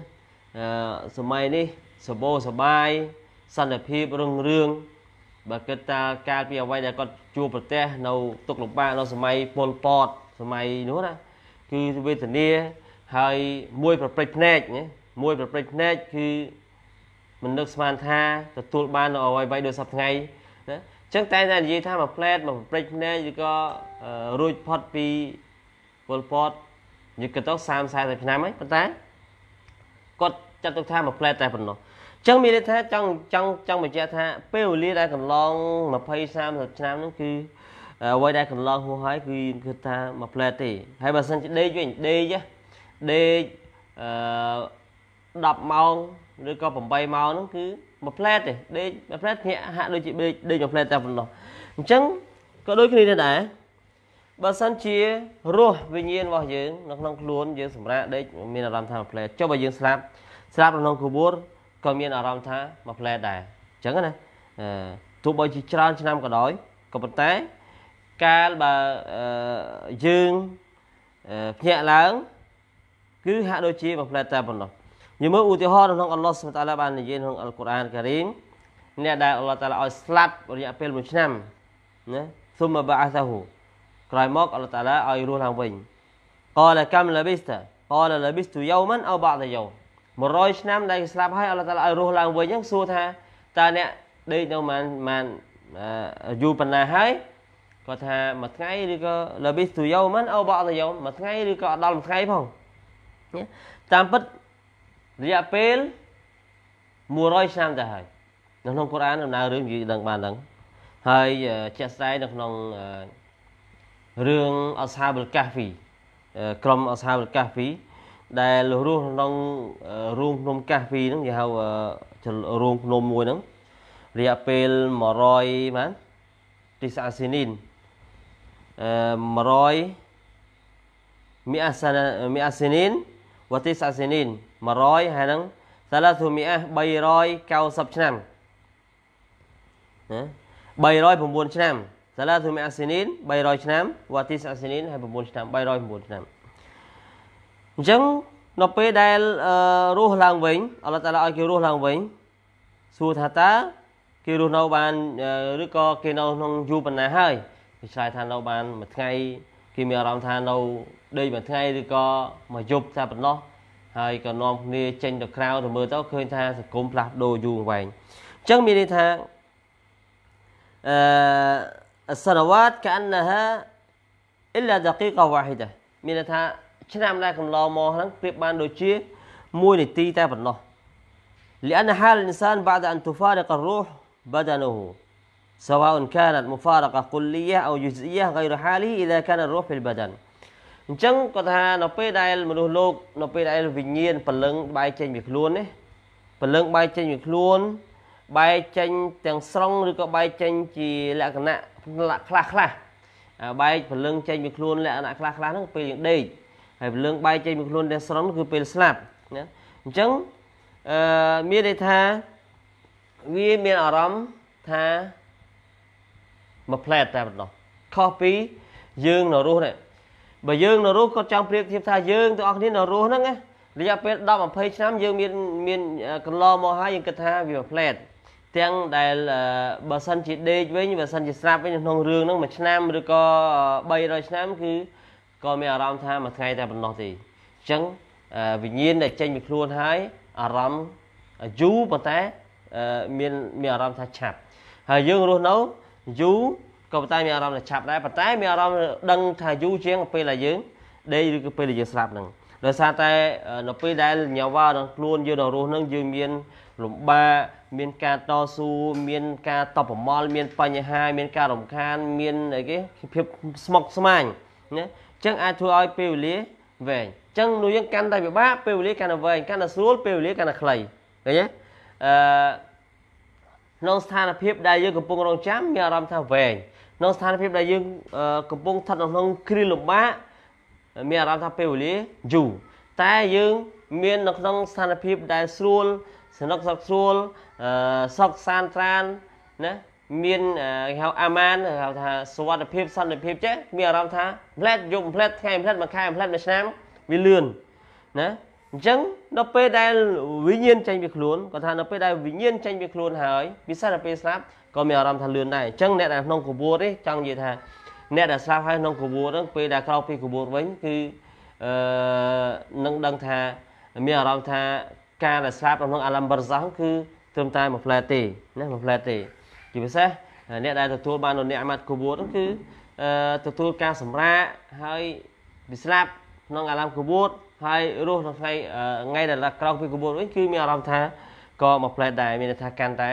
សម័យនេះសបោសបាយសន្តិភាពរុងរឿងបើគិតថាកាលពីអ្វីដែលគាត់ជួបប្រទេស នៅទុកលំបាកនៅសម័យពលពតសម័យនោះណាគឺវេទនាហើយមួយប្រព្រឹត្តភ្នែកមួយប្រព្រឹត្តភ្នែកគឺមិននឹកស្មានថាទទួលបាននៅអ្វីអ្វីដូចសប្ថ្ងៃណាអញ្ចឹងតែតែនិយាយថាមួយផ្លែតមួយប្រព្រឹត្តភ្នែកឬក៏រួចផុតពីពលពតនិយាយគិតទៅ30 40ឆ្នាំហើយប៉ុន្តែគាត់ចាត់ទុកថាមួយផ្លែតតែប៉ុណ្ណោះចឹងមានន័យថាចង់ចង់ចង់បញ្ជាក់ថាពេលវេលាដែលកន្លង20 30ឆ្នាំហ្នឹងគឺអ្វីដែលកន្លងហួសហើយគឺគឺថាមួយផ្លែទេហើយបើសិនជាដេកវិញដេកដេកអឺ10ម៉ោងឬក៏8ម៉ោងហ្នឹងគឺមួយផ្លែទេដេកមួយផ្លែធាក់ហាក់ដូចជាដេកដេកមួយផ្លែតែប៉ុណ្ណោះអញ្ចឹងក៏ដូចគ្នាដែរបើសិនជារស់វិញ្ញាណរបស់យើងនៅក្នុងខ្លួនយើងសម្រាប់ដេកមានអារម្មណ៍ថាមួយផ្លែចុះបើយើងស្លាប់ស្លាប់នៅក្នុងគូបួរក៏មានអារម្មណ៍ថាមួយផ្លែដែរអញ្ចឹងណាទោះបីជាច្រើនឆ្នាំក៏ដោយក៏ប៉ុន្តែកាលបើយើងភ្ញាក់ឡើងគឺហាក់ដូចជាមួយផ្លែតែប៉ុណ្ណោះញមើលឧទាហរណ៍ក្នុងអល់ឡោះសុបតាឡាបាននិយាយក្នុងអល់កុរអានការីមអ្នកដែលអល់ឡោះតាឡាឲ្យស្លាប់រយៈពេល1ឆ្នាំណាស៊ុមបាអាសាហ៊ូក្រោយមកអល់ឡោះតាឡាឲ្យរស់ឡើងវិញ قال كم لبثت قال لبثت يوما او بعض يوم 100ឆ្នាំដែលស្លាប់ហើយអល់តាឡាឲ្យរស់ឡើងវិញហ្នឹងសួរថាតើអ្នកដេកនៅមិនមិនយូរប៉ុណ្ណាហើយគាត់ថាមួយថ្ងៃឬក៏លបិសទូយោមិនអូបអត់យោមួយថ្ងៃឬក៏អត់ដល់មួយថ្ងៃផងតាមពិតរយៈពេល100ឆ្នាំទៅហើយនៅក្នុងកូរ៉ានដំណើររឿងនិយាយដឹងបានដឹងហើយជាក់ស្ដែងនៅក្នុងរឿងអសាបុលកាហ្វីក្រុមអសាបុលកាហ្វីដែលរស់ក្នុងរូងភ្នំកាសវីហ្នឹងគេហៅរូងភ្នំមួយហ្នឹងរយៈពេល100បានទីសាស៊ីនីនអឺ100មីអាសានមីអាស៊ីនីនវតិសាស៊ីនីន100ហើយហ្នឹងសាឡាធូមីអា390ឆ្នាំណា309ឆ្នាំសាឡាធូមីអាស៊ីនីន300ឆ្នាំវតិសាស៊ីនីនហើយ9ឆ្នាំ309ឆ្នាំអញ្ចឹងនៅពេលដែលរស់ឡើងវិញអល់ឡោះតាឡាឲ្យគេរស់ឡើងវិញសួរថាតើគេរស់នៅបានឬក៏គេនៅក្នុងយូរប៉ុណ្ណាហើយគេឆ្លើយថានៅបានមួយថ្ងៃគេមានអារម្មណ៍ថានៅដេកមួយថ្ងៃឬក៏មួយយប់តែប៉ុណ្ណោះហើយក៏នាំគ្នា ចេញទៅក្រៅទៅមើលទៅឃើញថាសង្គមផ្លាស់ប្ដូរយូរវែងអញ្ចឹងមានន័យថាអឺសរវ៉ាតកានណាហា إلا دقيقة واحدة មានន័យថាឆ្នាំដែលកន្លងមកហ្នឹងប្រៀបបានដូចជា1នាទីតែប៉ុណ្ណោះ لأن حال الإنسان بعد أن تفارق الروح بدنه سواء كانت مفارقة كلية أو جزئية غير حاله إذا كان الروح في البدن អញ្ចឹងគាត់ថានៅពេលដែលមនុស្សលោកនៅពេលដែលវិញ្ញាណពលឹងបែកចេញពីខ្លួននេះពលឹងបែកចេញពីខ្លួនបែកចេញទាំងស្រុងឬក៏បែកចេញជាលក្ខណៈខ្លះខ្លះបែកពលឹងចេញពីខ្លួនលក្ខណៈខ្លះខ្លះហ្នឹងពេលយើងដេកហើយលឿងបែកចេញពីខ្លួនទាំងស្រុងគឺពេលស្លាប់ណាអញ្ចឹងអឺមានន័យថាវាមានអារម្មណ៍ថាមួយផ្លែតតែប៉ុណ្ណោះខុសពីយើងនៅរស់នេះបើយើងនៅរស់គាត់ចង់ប្រៀបធៀបថាយើងទាំងអស់គ្នានៅរស់ហ្នឹងណារយៈពេល10 20ឆ្នាំយើងមានមានកន្លងមកហើយយើងគិតថាវាផ្លែតទាំងដែលបើសិនជាដេកវិញបើសិនជាស្រាប់វិញក្នុងរឿងហ្នឹងមួយឆ្នាំឬក៏300ឆ្នាំគឺក៏មានអារម្មណ៍ថាមួយថ្ងៃតែប៉ុណ្ណោះទេអញ្ចឹងវិញ្ញាណដែលចេញពីខ្លួនហើយអារម្មណ៍យូរប៉ុន្តែមានមានអារម្មណ៍ថាឆាប់ហើយយើងរស់នៅយូរក៏ប៉ុន្តែ មានអារម្មណ៍ថាឆាប់ដែរប៉ុន្តែមានអារម្មណ៍ដឹងថាយូរជាងពេលដែលយើងដេកឬក៏ពេលដែលយើងស្លាប់ហ្នឹងដោយសារតែនៅពេលដែលញវ៉ាដល់ខ្លួនយើងដល់រស់ហ្នឹងយើងមានលំបាកមានការតស៊ូមាន ការតបប្រមល់មាន បញ្ហាមានការរំខានមានអីគេភាពស្មុគស្មាញណាចឹងអាចធ្វើឲ្យពេលវេលាវែងចឹងនោះយើងកាន់តែពិបាកពេលវេលាកាន់តែវែងកាន់តែស្រួលពេលវេលាកាន់តែខ្លីឃើញទេអឺក្នុងស្ថានភាពដែលយើង កំពុងរងចាំមានអារម្មណ៍ថាវែងក្នុងស្ថានភាពដែលយើងកំពុងស្ថិតក្នុងគ្រាលំបាកមានអារម្មណ៍ថាពេលវេលាយូរតែយើងមាននៅក្នុងស្ថានភាពដែលស្រួលសំណុកសុខស្រួលអឺសុខសានត្រានណាមានគេហៅអាម៉ានហៅថាសុវត្ថិភាពសន្តិភាពចេះមានអារម្មណ៍ថាផ្លែតយប់ផ្លែតថ្ងៃផ្លែតមួយខែផ្លែតមួយឆ្នាំវាលឿនណាអញ្ចឹងនៅពេលដែលវិញ្ញាណចេញពីខ្លួនគាត់ថានៅពេលដែលវិញ្ញាណចេញពីខ្លួនហើយពិសេសនៅពេលស្លាប់ក៏មានអារម្មណ៍ថាលឿនដែរអញ្ចឹងអ្នកដែលក្នុងកបួរនេះចង់និយាយថាអ្នកដែលស្លាប់ហើយក្នុងកបួរហ្នឹងពេលដែលក្រោកពីកបួរវិញគឺអឺនឹងដឹងថាមានអារម្មណ៍ថាការដែលស្លាប់ក្នុងអាឡំបរសាគឺត្រឹមតែមួយផ្លែតទេណាមួយផ្លែតទេជាពិសេសអ្នកដែលទទួលបាននៅអ្នកអាម៉ាត់គូបួតនោះគឺទទួលការសម្រាកហើយវាស្លាប់ក្នុងអាឡាមគូបួតហើយរស់នៅថ្ងៃថ្ងៃដែលក្រោកពីគូបួតវិញគឺមានអារម្មណ៍ថាក៏មកផ្លែតដែរមានន័យថាកាន់តែ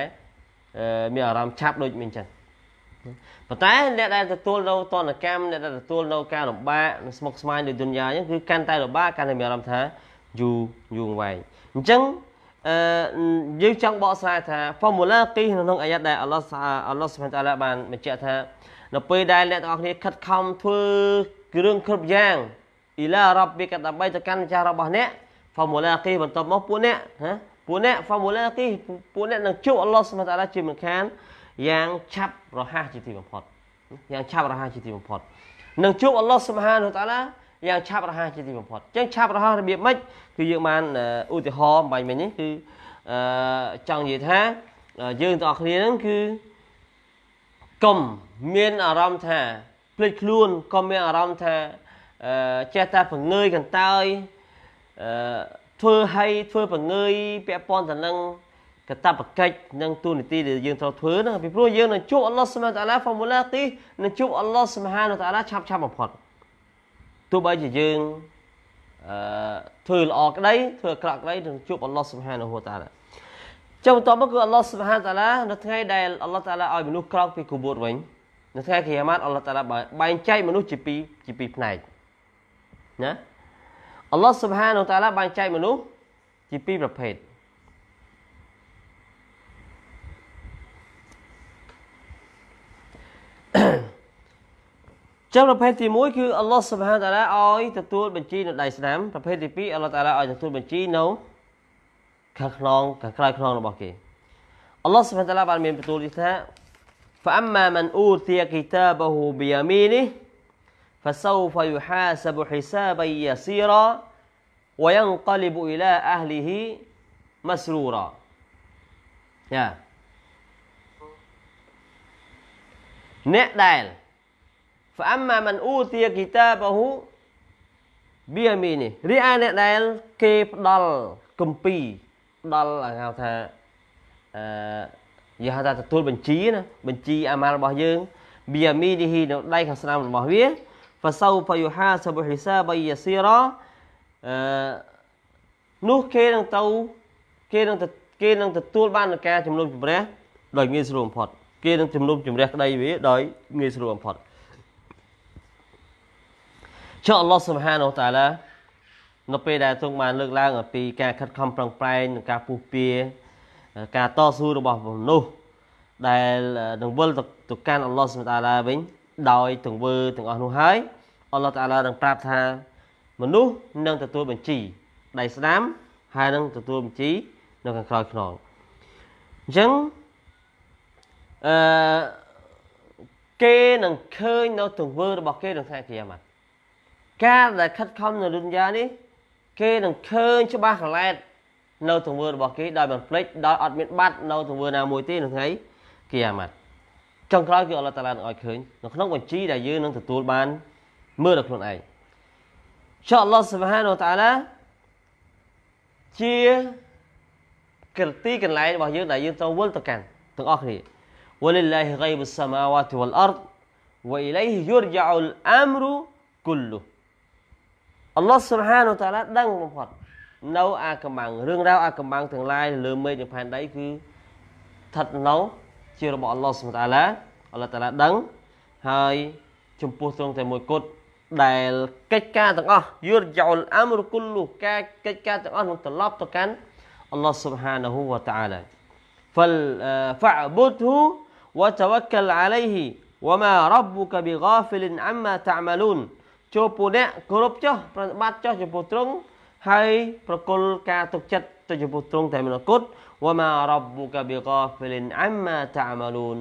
មានអារម្មណ៍ឆាប់ដូចមិនចឹងប៉ុន្តែអ្នកដែលទទួលនៅតនកម្មអ្នកដែលទទួលនៅការលំបាកស្មុគស្មាញដោយទុនយ៉ាអញ្ចឹងគឺកាន់តែលំបាកកាន់តែមានអារម្មណ៍ថាយូរយូរវែងអញ្ចឹងអឺយើងចង់បកស្រាយថា formula គីសនៅក្នុងអាយ៉ាត់ដែលអល់ឡោះអល់ឡោះសុបហានតាឡាបានបញ្ជាក់ថានៅពេលដែលអ្នកទាំងអស់គ្នាខិតខំធ្វើគ្រឿងគ្រប់យ៉ាងអ៊ីឡារ៉ាប់ពីកដើម្បីទៅកាន់ចាស់របស់អ្នក formula គីសបន្ទាប់មកពួកអ្នកណាពួកអ្នក formula គីសពួកអ្នកនឹងជួបអល់ឡោះសុបហានតាឡាជាមិនខានយ៉ាង ឆាប់រហ័សជាទីបំផុតយ៉ាងឆាប់រហ័សជាទីបំផុត នឹងជួបអល់ឡោះសុបហានតាឡាយ៉ាងឆាប់រហ័សជាទីបំផុតអញ្ចឹងឆាប់រហ័សរបៀបម៉េចគឺយើងបានឧទាហរណ៍បាញ់មិញនេះគឺអឺចង់និយាយថាយើងទាំងអស់គ្នាហ្នឹងគឺកុំមានអារម្មណ៍ថាភ្លេចខ្លួនកុំមានអារម្មណ៍ថាអឺចេះតែពង្ើយកន្តើយអឺធ្វើឲ្យធ្វើពង្ើយពាក់ព័ន្ធទៅនឹង កតបកិច្ចនិងទូនីតិដែលយើងត្រូវធ្វើហ្នឹងពីព្រោះយើងនឹងជួបអល់ឡោះសុបហានតាឡាហ្វមូឡាទីនឹងជួបអល់ឡោះសុបហានតាឡាឆាប់ឆាប់បំផុតទោះបីជាយើងអឺធ្វើល្អក្តីធ្វើអាក្រក់ក្តីនឹងជួបអល់ឡោះសុបហានហូតាឡាចុះបន្ទាប់មកគឺអល់ឡោះសុបហានតាឡានៅថ្ងៃដែលអល់ឡោះតាឡាឲ្យមនុស្សក្រោកពីគូបូតវិញនៅថ្ងៃគីយ៉ាម៉ាត់អល់ឡោះតាឡាបែងចែកមនុស្សជាពីរជាពីរផ្នែកណាអល់ឡោះសុបហានតាឡាបែងចែកមនុស្សជាពីរប្រភេទចឹងប្រភេទទី1គឺអល់ឡោះសុបហានតាឡាឲ្យទទួលបញ្ជីនៅដៃស្នាមប្រភេទទី2អល់ឡោះតាឡាឲ្យទទួលបញ្ជីនៅខាងខ្នងខាងក្រៅខ្នងរបស់គេអល់ឡោះសុបហានតាឡាបានមានបន្ទូលនេះថា فأما من أوتي كتابه بيمينه فسوف يحاسب حسابا يسيرا وينقلب إلى أهله مسرورا yeah. អ្នកដែល فأما من أوتي كتابه បៀមីនេះរីឯអ្នកដែលគេផ្ដល់គម្ពីរដល់ហៅថាអឺយះថាទទួលបញ្ជីណាបញ្ជីអាម៉ាល់របស់យើងបៀមីនេះនៅដៃខាងស្ដាំរបស់វាហ្វសោបយុហាសបុហ៊ីសាបយាស៊ីរ៉ាអឺនោះគេនឹងទៅគេនឹងគេនឹងទទួលបាន ការជំនុំជម្រះដោយងាយស្រួលបំផុតគេនឹងជំនុំជម្រះក្តីវាដោយងាយស្រួលបំផុតចុះអល់ឡោះសុបហានូតាឡានៅពេលដែលទ្រង់បានលើកឡើងអំពីការខិតខំប្រឹងប្រែងនិងការពុះពៀការតស៊ូរបស់មនុស្សដែលនឹងវិលទៅកាន់អល់ឡោះសុបហានូតាឡាវិញដោយទង្វើទាំងអស់នោះហើយអល់ឡោះតាឡានឹងប្រាប់ថាមនុស្សនឹងទទួលបញ្ជីដៃស្ដាំហើយនឹងទទួលបញ្ជីនៅខាងក្រោយខ្នងអញ្ចឹងអឺគេនឹងឃើញនៅទង្វើរបស់គេនៅថ្ងៃគ្រាមាត់ការដែលខិតខំនៅរិញ្ញានេះ គេ នឹងឃើញច្បាស់កលែតនៅទង្វើរបស់គេដោយមិនភ្លេចដោយអត់មានបាត់នៅទង្វើណាមួយទេនៅថ្ងៃគីយ៉ាម៉ាត់ចុងក្រោយគឺអល់ឡោះតាឡានឹងឲ្យឃើញនៅក្នុងបញ្ជីដែលយើងនឹងទទួលបាន មើលដល់ខ្លួនឯងឆាអល់ឡោះសុបហានតាឡាជាកលទីកន្លែងរបស់យើងដែលយើងត្រូវវិលទៅកាន់ទាំងអស់គ្នាវលិលាហ៊ីហ្កៃប៊ុសសាមាវ៉ាទីវលអរដវអ៊ីឡៃហ៊ីយរយ៉ាអុលអាមរូគុលលូអល់ឡោះសុបហានុតាឡាដឹងបំផុតនៅអាកម្បាំងរឿងរ៉ាវអាកម្បាំងទាំងឡាយលើមេឃនិងផែនដីគឺស្ថិតនៅជារបស់អល់ឡោះសុបតាឡាអល់ឡោះតាឡាដឹងហើយចំពោះទ្រង់តែមួយគត់ដែលកិច្ចការទាំងអស់យូរយល់អាមរគុលលុការកិច្ចការទាំងអស់នឹងត្រឡប់ទៅកាន់អល់ឡោះសុបហានហ៊ូវតាឡា فاعبده وتوكل عليه وما ربك بغافل عما تعملون ចូលពួកអ្នកគោរពចោះប្រតិបត្តិចោះចំពោះទ្រង់ហើយប្រគល់ការទុកចិត្តទៅចំពោះទ្រង់តែមនុស្សគត់វ៉ាម៉ារ៉ាប់ប៊ូកាប៊ីកាហ្វីលិនអាម៉ាតាម៉ាលូន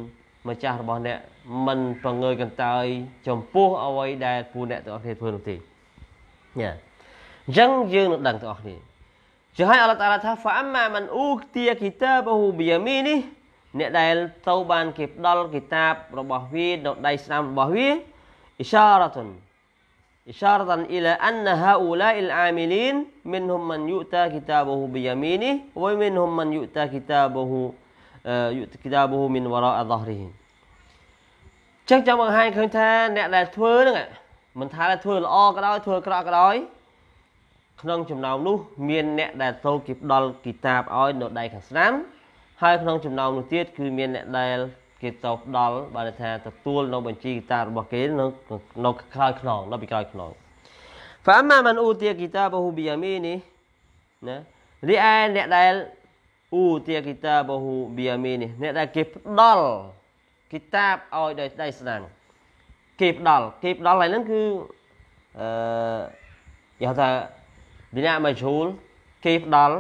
ម្ចាស់របស់អ្នកមិនប្រងើយកន្តើយចំពោះអ្វីដែលពួកអ្នកទាំងអស់គ្នាធ្វើនោះទេញ៉ាអញ្ចឹងយើងនឹងដឹងទាំងអស់គ្នាចឹងហើយអល់ឡោះតាឡាថាហ្វាម៉ាមិនអ៊ូគទាគីតាបហ៊ូប៊ីយ៉ាមីនេះអ្នកដែលទៅបានគេផ្ដល់គីតាបរបស់វានៅដៃស្នាមរបស់វាអ៊ីសារ៉ាតុន isyaratan ila anna haula'il amilin minhum man yu'ta kitabahu biyaminih wa minhum man yu'ta kitabahu uh, yu'ta kitabahu min wara'a dhahrihim ចឹងចង់បង្ហាញឃើញថា អ្នកដែលធ្វើហ្នឹង មិនថាធ្វើល្អក៏ដោយធ្វើអាក្រក់ក៏ដោយ ក្នុងចំណោមនោះ មានអ្នកដែលត្រូវគេផ្ដល់គីតាបឲ្យនៅដៃខាងស្ដាំហើយក្នុងចំណោមនោះទៀតគឺមានអ្នកដែលគេតបដល់បានថាទទួលនៅបញ្ជីគីតារបស់គេនៅនៅក្រោយខ្នងនៅពីក្រោយខ្នងហ្វាម៉ាមិនអ៊ូទាគីតាបហ៊ូប៊ីយ៉ាមីនេះណារីឯអ្នកដែលអ៊ូទាគីតាបហ៊ូប៊ីយ៉ាមីនេះអ្នកដែលគេផ្ដល់គីតាបឲ្យដោយដៃស្នាងគេផ្ដល់គេផ្ដល់ហើយហ្នឹងគឺអឺគេហៅថាវិញ្ញាមជ្ឈូលគេផ្ដល់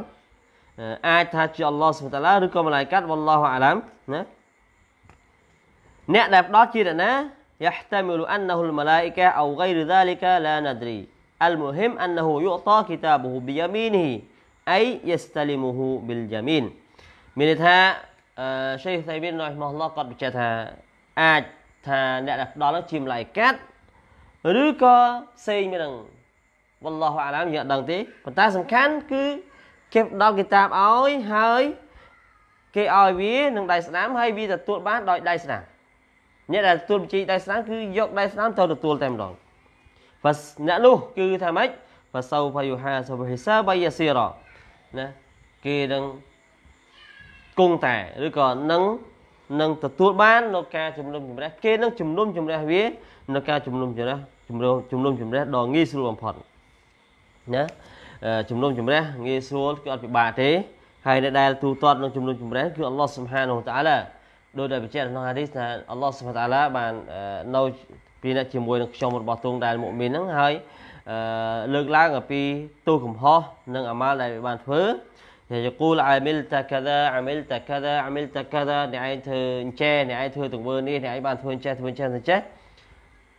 អាចថាជាអល់ឡោះសុបតាឡាឬក៏មឡាយកាត់វ៉ាឡោះអាឡាមណាអ្នកដែលផ្ដោតជាអ្នកណា يحتمل أنه الملائكة أو غير ذلك لا ندري المهم أنه يعطى كتابه بيمينه أي يستلمه باليمين មានន័យថាសេះសៃមានរ៉ៃម៉ោះឡោះគាត់បញ្ជាក់ថាអាចថាអ្នកដែលផ្ដល់នឹងជាម្លាយកាត់ឬក៏ផ្សេងមាននឹងវល្លោះអាឡាមយើងអត់ដឹងទេប៉ុន្តែសំខាន់គឺគេផ្ដល់គីតាបឲ្យហើយគេឲ្យវានឹងដៃស្នាមហើយវាទទួលបានដោយដៃស្នាមអ្នកដែលទទួលបញ្ជីដៃស្នាមគឺយកដៃស្នាមទៅទទួលតែម្ដងបើអ្នកនោះគឺថាម៉េចបើសោភយុហាសវហិសាបៃយសិរណាគេនឹងគង់តែឬក៏នឹងនឹងទទួលបាននៅការជំនុំជម្រះគេនឹងជំនុំជម្រះវានៅការជំនុំជម្រះជំរុំជំនុំជម្រះដ៏ងាយស្រួលបំផុតណាជំនុំជម្រះងាយស្រួលគឺអត់ពិបាកទេហើយនៅដែលទូទាត់នឹងជំនុំជម្រះគឺអល់ឡោះសុបហានហូតាឡាដោយដែលបញ្ជាក់ក្នុងហាឌីសថាអល់ឡោះសុបតាឡាបាននៅពីអ្នកជាមួយនឹងខ្ញុំរបស់ទ្រង់ដែលមុមីនហ្នឹងហើយលើកឡើងអំពីទោសកំហុសនិងអាម៉ាល់ដែលបានធ្វើយាយគូលអាមីលតាកាដាអាមីលតាកាដាអាមីលតាកាដាអ្នកឯងធ្វើអញ្ចេះអ្នកឯងធ្វើទង្វើនេះអ្នកឯងបានធ្វើអញ្ចេះធ្វើអញ្ចេះអញ្ចេះ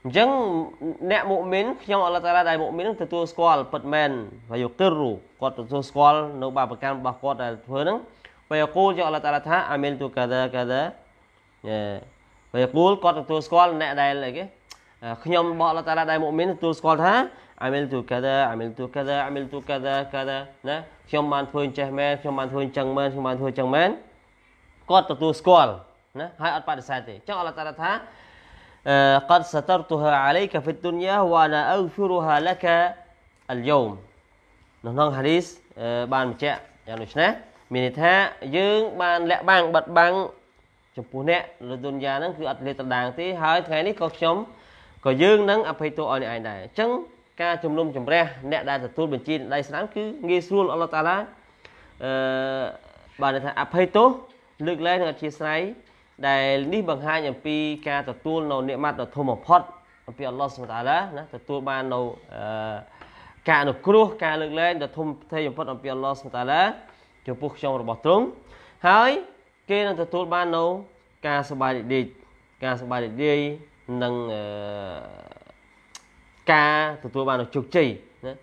អញ្ចឹងអ្នកមុមីនខ្ញុំអល់ឡោះតាឡាដែលមុមីនទទួលស្គាល់ពិតមែនហើយយគិរូគាត់ទទួលស្គាល់នៅបាបកម្មរបស់គាត់ដែលធ្វើហ្នឹងវយាគូលជាអល់ឡោះតាឡាថាអាមីលទូកាដាកាដាពេលពូលគាត់ទទួលស្គាល់អ្នកដែលអីគេខ្ញុំបោះឡតាឡាដែលមុមីនទទួលស្គាល់ថាអាមិលទូកាដាអាមិលទូកាដាអាមិលទូកាដាកាដាណាខ្ញុំបានធ្វើអញ្ចេះមែនខ្ញុំបានធ្វើអញ្ចឹងមែនខ្ញុំបានធ្វើអញ្ចឹងមែនគាត់ទទួលស្គាល់ណាហើយអត់បដិសេធទេចង់អល់ឡតាឡាថាកតសតរទុហាអាឡៃកាហ្វិទុនយ៉ាវ៉ាណាអ៊ូហ្វូរូហាលកាអលយូមនៅក្នុងហាឌីសបានបញ្ជាក់យ៉ាងដូចនេះមានន័យថាយើងបានលាក់បាំងបិទបាំងចំពោះអ្នកលើទុនយ៉ាហ្នឹងគឺអត់លេតដាងទេហើយថ្ងៃនេះក៏ខ្ញុំក៏យើងនឹងអភ័យទោសឲ្យអ្នកឯងដែរអញ្ចឹងការជំនុំជម្រះអ្នកដែលទទួលបញ្ជាដៃស្នាមគឺងាយស្រួលអល់ឡោះតាឡាអឺបានថាអភ័យទោសលើកលែងនឹងអធិស្ឋានដែលនេះបង្ហាញអំពីការទទួលនៅនិមត្តដ៏ធំបំផុតអំពីអល់ឡោះសុបតាឡាណាទទួលបាននៅអឺការអនុគ្រោះការលើកលែងដ៏ធំធេងបំផុតអំពីអល់ឡោះសុបតាឡាចំពោះខ្ញុំរបស់ទ្រង់ហើយគេនឹងទទួលបាននៅការសบายរីកការសบายរីកនិងការទទួលបាននូវជោគជ័យណា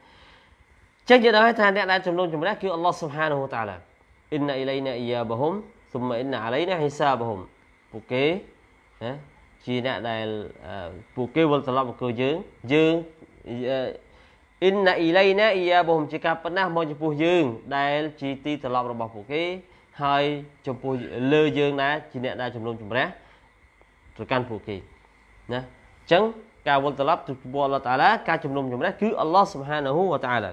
ចឹងយើងដឹងថាអ្នកដែលចំនួនចម្រះគឺអល់ឡោះស៊ុបហានហូតាឡាអ៊ីនអ៊ីឡៃណាអ៊ីយ៉ាបហ៊ុមស៊ុមអ៊ីនអាឡៃណាហ៊ីសាបហ៊ុមពួកគេណាជាអ្នកដែលពួកគេវិលត្រឡប់មកគឺយើងយើងអ៊ីនអ៊ីឡៃណាអ៊ីយ៉ាបហ៊ុមជាការប៉ុណ្ណាស់មកចំពោះយើងដែលជាទីត្រឡប់របស់ពួកគេហើយចំពោះលើយើងដែរជាអ្នកដែលជំនុំជម្រះទៅកាន់ពួកគេណាអញ្ចឹងការវិលត្រឡប់ទៅពួក Allah Taala ការជំនុំជម្រះគឺ Allah Subhanahu wa Taala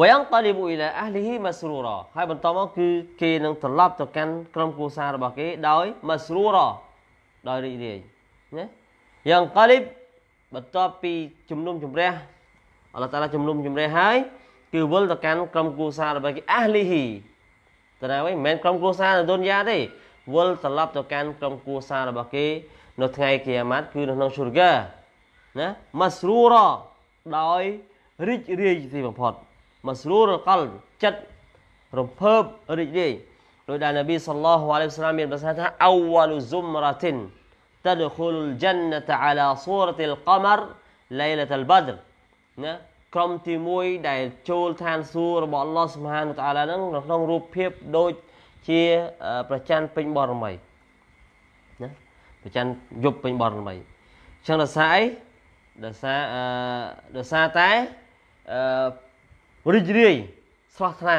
វយងតលីប៊ូអ៊ីឡាអះលីហ៊ីម៉ាស្រូរ៉ាហើយបន្តមកគឺគេនឹងត្រឡប់ទៅកាន់ក្រុមគ្រួសាររបស់គេ ដោយម៉ាស្រូរ៉ាដោយរីករាយណាយ៉ាងកលីបបន្ទាប់ពីជំនុំជម្រះ អល់ឡោះតាឡាជំនុំជម្រះហើយគឺវិលទៅកាន់ក្រុមគ្រួសាររបស់គេអះលីហ៊ីដរាបវិញមិនមែនក្រុមគ្រួសារនៅឌុនយ៉ាទេវិលត្រឡប់ទៅកាន់ក្រុមគ្រួសាររបស់គេនៅថ្ងៃគីយ៉ាម៉ាត់គឺនៅក្នុងស៊ូរហ្កាណាមស្រូរដោយរីករាយទីបំផុតមស្រូរកលចិត្តរំភើបរីករាយដោយដែលនប៊ីសល្លោះអាឡៃហ៊ីវសាឡាមមានប្រសាសន៍ថាអវលុស៊ុមរ៉ាទិន تدخل الجنة على صورة القمر ليلة البدر ណាក្រុមទី1ដែលចូលឋានសួគ៌របស់អល់ឡោះសុបហានុតាឡាហ្នឹងក្នុងរូបភាព ដូចជាប្រច័នពេញបរមីណាប្រច័នយប់ពេញបរមីអញ្ចឹងដោយសារអីដោយសារអឺដោយសារតែអឺរីករាយស្រស់ថ្លា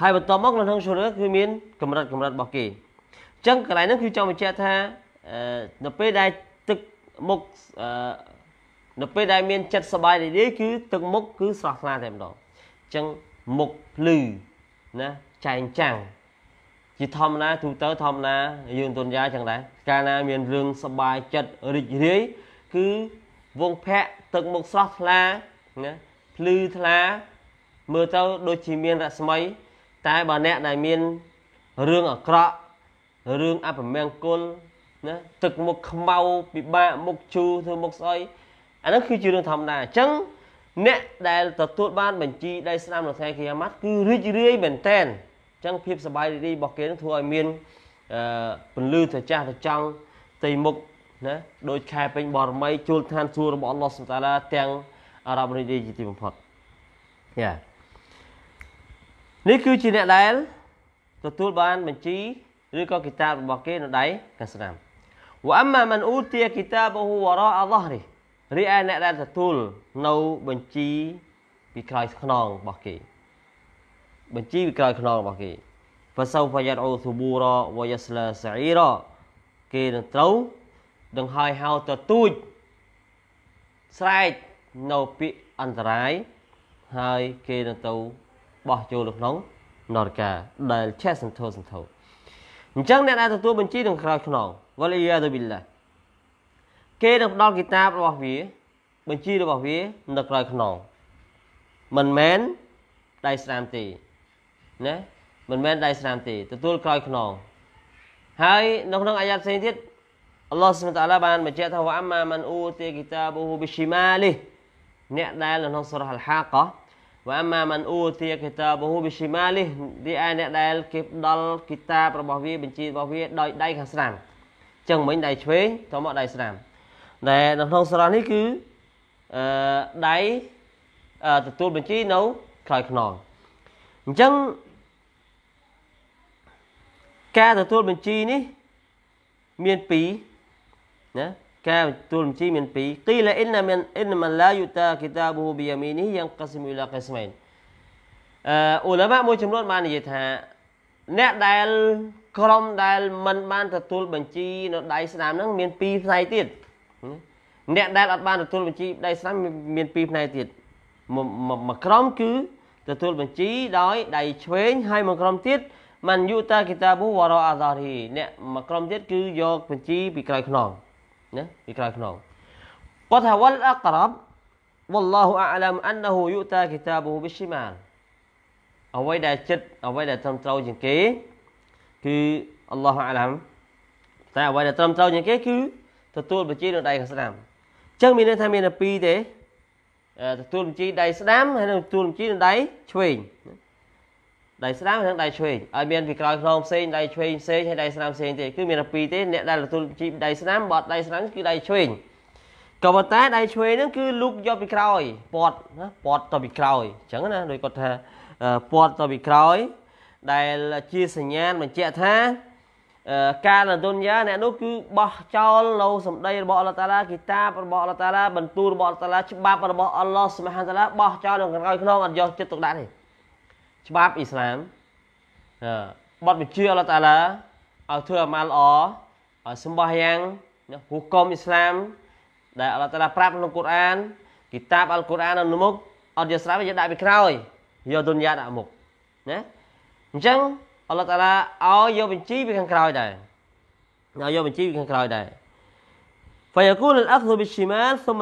ហើយបន្តមកនៅក្នុងឈូរគឺមានកម្រិតកម្រិតរបស់គេអញ្ចឹងកន្លែងហ្នឹងគឺចង់បញ្ជាក់ថានៅពេលដែលទឹកមុខអឺនៅពេលដែលមានចិត្តសบายរីករាយគឺ ទឹកមុខគឺស្រស់ថ្លាតែម្ដងអញ្ចឹងមុខភ្លឺណាចែងចាំងជាធម្មតាទូទៅធម្មតាយើងទុនយ៉ាចឹងដែរកាលណាមានរឿងសบายចិត្តរីករាយគឺវងភ័ក្រទឹកមុខស្រស់ថ្លាណាភ្លឺថ្លាមើលទៅដូចជាមានរស្មី តែបើអ្នកដែលមានរឿងអាក្រក់រឿងអពមង្គលណាទឹកមុខខ្មៅពិបាកមុខជូរធ្វើមុខស្អីអាហ្នឹងគឺជារឿងធម្មតាអញ្ចឹងអ្នកដែលទទួលបានបញ្ជីដីស្នាមនៅថ្ងៃគីយ៉ាម៉ាត់គឺរីករាយមែនតែនអញ្ចឹងភាពសប្បាយរីករាយរបស់គេនឹងធ្វើឲ្យមានអឺពលឺទៅចាស់ទៅចង់ទៅមុខណាដោយខែពេញបរមីជួលឋានសួគ៌របស់អល់ឡោះសុបតាឡាទាំងអារ៉ាប់រីករាយជាទីបំផុតយ៉ានេះគឺជាអ្នកដែលទទួលបានបញ្ជីឬក៏គីតាបរបស់គេនៅដៃកសណាមវ៉ាអាម៉ាមិនអ៊ូទាគីតាបហ៊ូវរ៉ាអល់ឡោះនេះរីឯអ្នកដែលទទួលនៅបញ្ជីពីក្រោយខ្នងរបស់គេបញ្ជីពីក្រោយខ្នងរបស់គេហ្វសូហ្វាយ៉ាត់អូស៊ូប៊ូរ៉វយ៉ាស្លាសាអ៊ីរ៉គេនឹងត្រូវនឹងហើយហៅទទូចស្រែកនៅពាក្យអន្តរាយ ហើយគេនឹងទៅបោះចូលក្នុងនរកាដែលឆេះសន្ធោសន្ធោអញ្ចឹងអ្នកដែលទទួលបញ្ជីនឹងក្រោយខ្នងវលីយ៉ាដូប៊ីឡាគេនឹងផ្ដល់ហ្គីតារបស់វាបញ្ជីរបស់វានៅក្រោយខ្នងមិនមែនដៃស្រាមទេណាមិនមែនដៃស្រាមទេទទួលក្រោយខ្នងហើយនៅក្នុងអាយ៉ាតផ្សេងទៀតអល់ឡោះសុបតាឡាបានបញ្ជាក់ថាវ៉ាម៉ាម៉ានអ៊ូទីគីតាប៊ូហ៊ូប៊ីឈីម៉ាលីអ្នកដែលនៅក្នុងសូរ៉ាអល់ហាកោវ៉ាម៉ាម៉ានអ៊ូទីគីតាប៊ូហ៊ូប៊ីឈីម៉ាលីទីឯអ្នកដែលគេផ្ដល់គីតាបរបស់វាបញ្ជីរបស់វាដោយដៃខាងស្ដាំចឹងមិញដៃឆ្វេងតមកដៃស្ដាំដែលនៅក្នុងសារ៉ានេះគឺអឺដៃទទួលបញ្ជីនៅក្រោយខ្នងអញ្ចឹងការទទួលបញ្ជីនេះ មាន2ណាការទទួលបញ្ជីមាន2ទីឡាអ៊ីនណាមានអ៊ីនម៉ាឡាយូតា គីតាប៊ូប៊ីយ៉ាមីនីយ៉ាងកាស៊ីមូឡាកាស្មែនអឺអ៊ូឡាម៉ាមួយចំនួនបាននិយាយថា អ្នកដែល ក្រុមដែលមិនបានទទួលបញ្ជីនៅដៃស្នាមហ្នឹងមាន2ផ្នែកទៀតអ្នកដែលអត់បានទទួលបញ្ជីប្តីស្រីមានពីរផ្នែកទៀតមួយក្រុមគឺទទួលបញ្ជីដោយដៃឆ្វេងហើយមួយក្រុមទៀតមនយូតាគីតាប៊ូវរ៉ាអាសារីអ្នកមួយក្រុមទៀតគឺយកបញ្ជីពីក្រោយខ្នងណាពីក្រោយខ្នងគាត់ថាវលអក្រាប់ والله اعلم انه يؤتى كتابه بالشمال អ្វីដែលចិត្តអ្វីដែលត្រឹមត្រូវជាងគេគឺ الله اعلم តែអ្វីដែលត្រឹមត្រូវជាងគេគឺទទួលបញ្ជីនៅដៃស្ដាំអញ្ចឹងមានន័យថាមានតែពីរទេទទួលបញ្ជីដៃស្ដាំហើយនិងទទួលបញ្ជីនៅដៃឆ្វេងដៃស្ដាំនិងដៃឆ្វេងឲ្យមានពីក្រោយខ្នងផ្សេងដៃឆ្វេងផ្សេងហើយដៃស្ដាំផ្សេងទេគឺមានតែពីរទេអ្នកដែលទទួលបញ្ជីដៃស្ដាំបើដៃស្ដាំគឺដៃឆ្វេងក៏ប៉ុន្តែដៃឆ្វេងហ្នឹងគឺលូកយកពីក្រោយពាត់ណាពាត់ទៅពីក្រោយអញ្ចឹងណាដូចគាត់ថាពាត់ទៅពីក្រោយ ដែលជាសញ្ញាបញ្ជាក់ថាកាលទុនយ៉ាអ្នកនោះគឺបោះចោលនៅសម្ដីរបស់អល់ឡោះតាឡាគីតាបរបស់អល់ឡោះតាឡាបន្ទូលរបស់អល់ឡោះតាឡាច្បាប់របស់អល់ឡោះសុបហានតាឡាបោះចោលនៅក្រោយខ្នងអត់យកចិត្តទុកដាក់ទេច្បាប់អ៊ីស្លាមបទបញ្ជាអល់ឡោះតាឡាឲ្យធ្វើអាម៉ាល់ល្អឲ្យសម្បោះយ៉ាងហូកុំអ៊ីស្លាមដែលអល់ឡោះតាឡាប្រាប់ក្នុងកូរ៉ានគីតាបអល់កូរ៉ាននៅមុខអត់យកស្រាប់យកដាក់ពីក្រោយយកទុនយ៉ាដាក់មុខណាអញ្ចឹង الله تعالى يوم អល់ឡោះតាឡាឲ្យយកបញ្ជីពីខាងក្រោយដែរឲ្យយកបញ្ជីពីខាងក្រោយដែរ فيكون الأخذ بالشمال ثم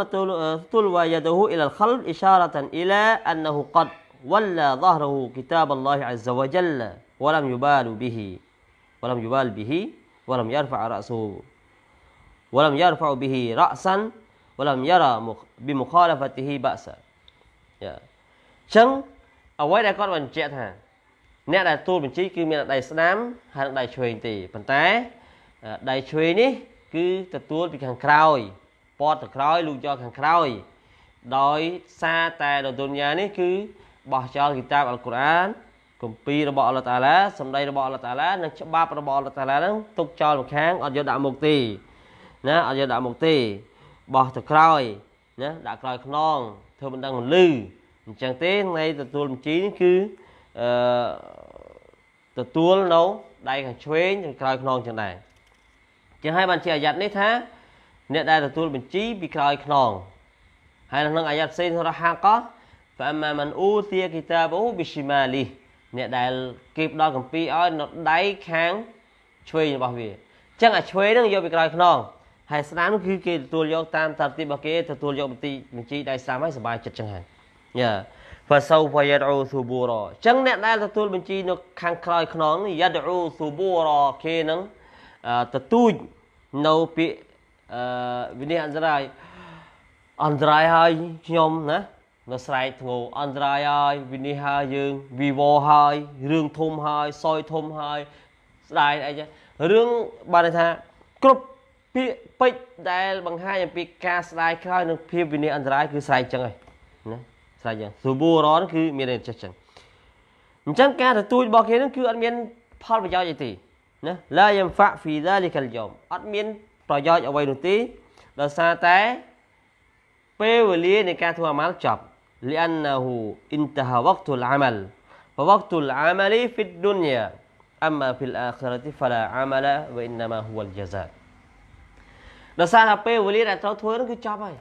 تلوى يده إلى الخلف إشارة إلى أنه قد ولى ظهره كتاب الله عز وجل ولم يبال به ولم يبال به ولم يرفع رأسه ولم يرفع به رأسا ولم يرى بمخالفته بأسا ចឹងអ្វីដែលគាត់បញ្ជាក់ថាអ្នកដែលទួលបញ្ជីគឺមានដៃស្ដាំហើយនឹងដៃឆ្វេងទេប៉ុន្តែដៃឆ្វេងនេះគឺទទួលពីខាងក្រោយពតទៅក្រោយលូកយកខាងក្រោយ ដោយសារតែដល់ទុនយ៉ានេះគឺបោះចោលគីតាបអល់កុរអានគម្ពីររបស់អល់តាឡាសម្ដីរបស់អល់តាឡានិងច្បាប់របស់អល់តាឡានឹងទុកចោលម្ខាងអត់យកដាក់មុខទេណាអត់យកដាក់មុខទេបោះទៅក្រោយណាដាក់ក្រោយខ្នងធ្វើមិនដឹងមិនលឺអញ្ចឹងទេនៃទទួលបញ្ជីនេះគឺអឺទទួលនៅដៃខាងឆ្វេងនិងក្រោយខ្នងចឹងដែរចឹងហើយបានជាអាយ៉ាត់នេះថា អ្នកដែលទទួលបញ្ជីពីក្រោយខ្នងហើយនៅក្នុងអាយ៉ាត់ផ្សេងរបស់ហាកោហ្វាម៉ាមិនអ៊ូទាគីតាបូប៊ីស៊ីម៉ាលីអ្នកដែលគេផ្ដល់កម្ពីឲ្យនៅដៃខាងឆ្វេងរបស់វាចឹងអាឆ្វេងនឹងយកពីក្រោយខ្នងហើយស្ដាមគឺគេទទួលយកតាមតាមទីរបស់គេទទួលយកបន្ទីបញ្ជីដៃសាមហើយសុបាយចិត្តចឹងហើយយ៉ាហ្វាសោវ៉ាយដូស៊ូបូរ៉អញ្ចឹងអ្នកដែលទទួលបញ្ជីនៅខាងក្រោយខ្នងយ៉ាដូស៊ូបូរ៉គេនឹងទទូចនៅពាក្យវិនិច្ឆ័យអន្តរាយអន្តរាយហើយខ្ញុំណានៅស្រែកធ្ងោអន្តរាយហើយវិនិច្ឆ័យហើយយើងវិវរហើយរឿងធំហើយសយធំហើយស្ដាយអីចឹងរឿងបានន័យថាគ្រប់ពាក្យពេចដែលបង្ហាញអំពីការស្ដាយក្រោយនិងភាពវិនិច្ឆ័យអន្តរាយគឺស្រែកចឹងហើយណាស្រេចយ៉ាងស៊ូបូរនគឺមានតែចេះចឹងអញ្ចឹងការទទួលរបស់គេនឹងគឺអត់មានផលប្រយោជន៍អីទេណាឡាយ៉ាំហ្វាហ្វីដាលីកាលយ៉ូមអត់មាន ប្រយោជន៍អ្វីនោះទេដោយសារតែពេលវេលានៃការធ្វើអាម៉ាល់ចប់លីអានណាហ៊ូអ៊ីនតាហាវកតុលអាម៉ាល់ហ្វវកតុលអាម៉ាលីហ្វីដឌុនយ៉ា أما في الآخرة فلا عمل وإنما هو الجزاء ដោយសារតែពេលវេលាដែលត្រូវធ្វើនោះគឺចប់ហើយ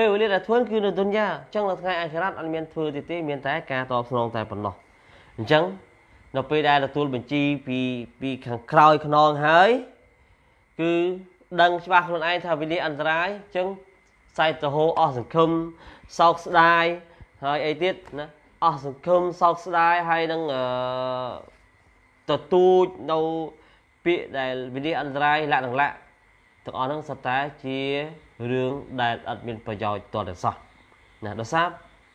ពេលវេលាដែលធ្វើគឺនៅទុនយ៉ាអញ្ចឹងនៅថ្ងៃអាសរ៉ាត់អត់មានធ្វើទៀតទេមានតែការតបស្នងតែប៉ុណ្ណោះអញ្ចឹងនៅពេលដែលទទួលបញ្ជីពីពីខាងក្រោយខ្នងហើយគឺដឹងច្បាស់ខ្លួនឯងថាវេលាអន្តរាយអញ្ចឹងសៃតហោអស់សង្ឃឹមសោកស្ដាយហើយអីទៀតណាអស់សង្ឃឹមសោកស្ដាយហើយនឹងអឺទទូចនៅពាក្យដែលវិលាអន្តរាយលក្ខណៈទាំងអស់ហ្នឹងសុទ្ធតែជារឿងដែលអត់មានប្រយោជន៍តតែសោះណាដោយសារ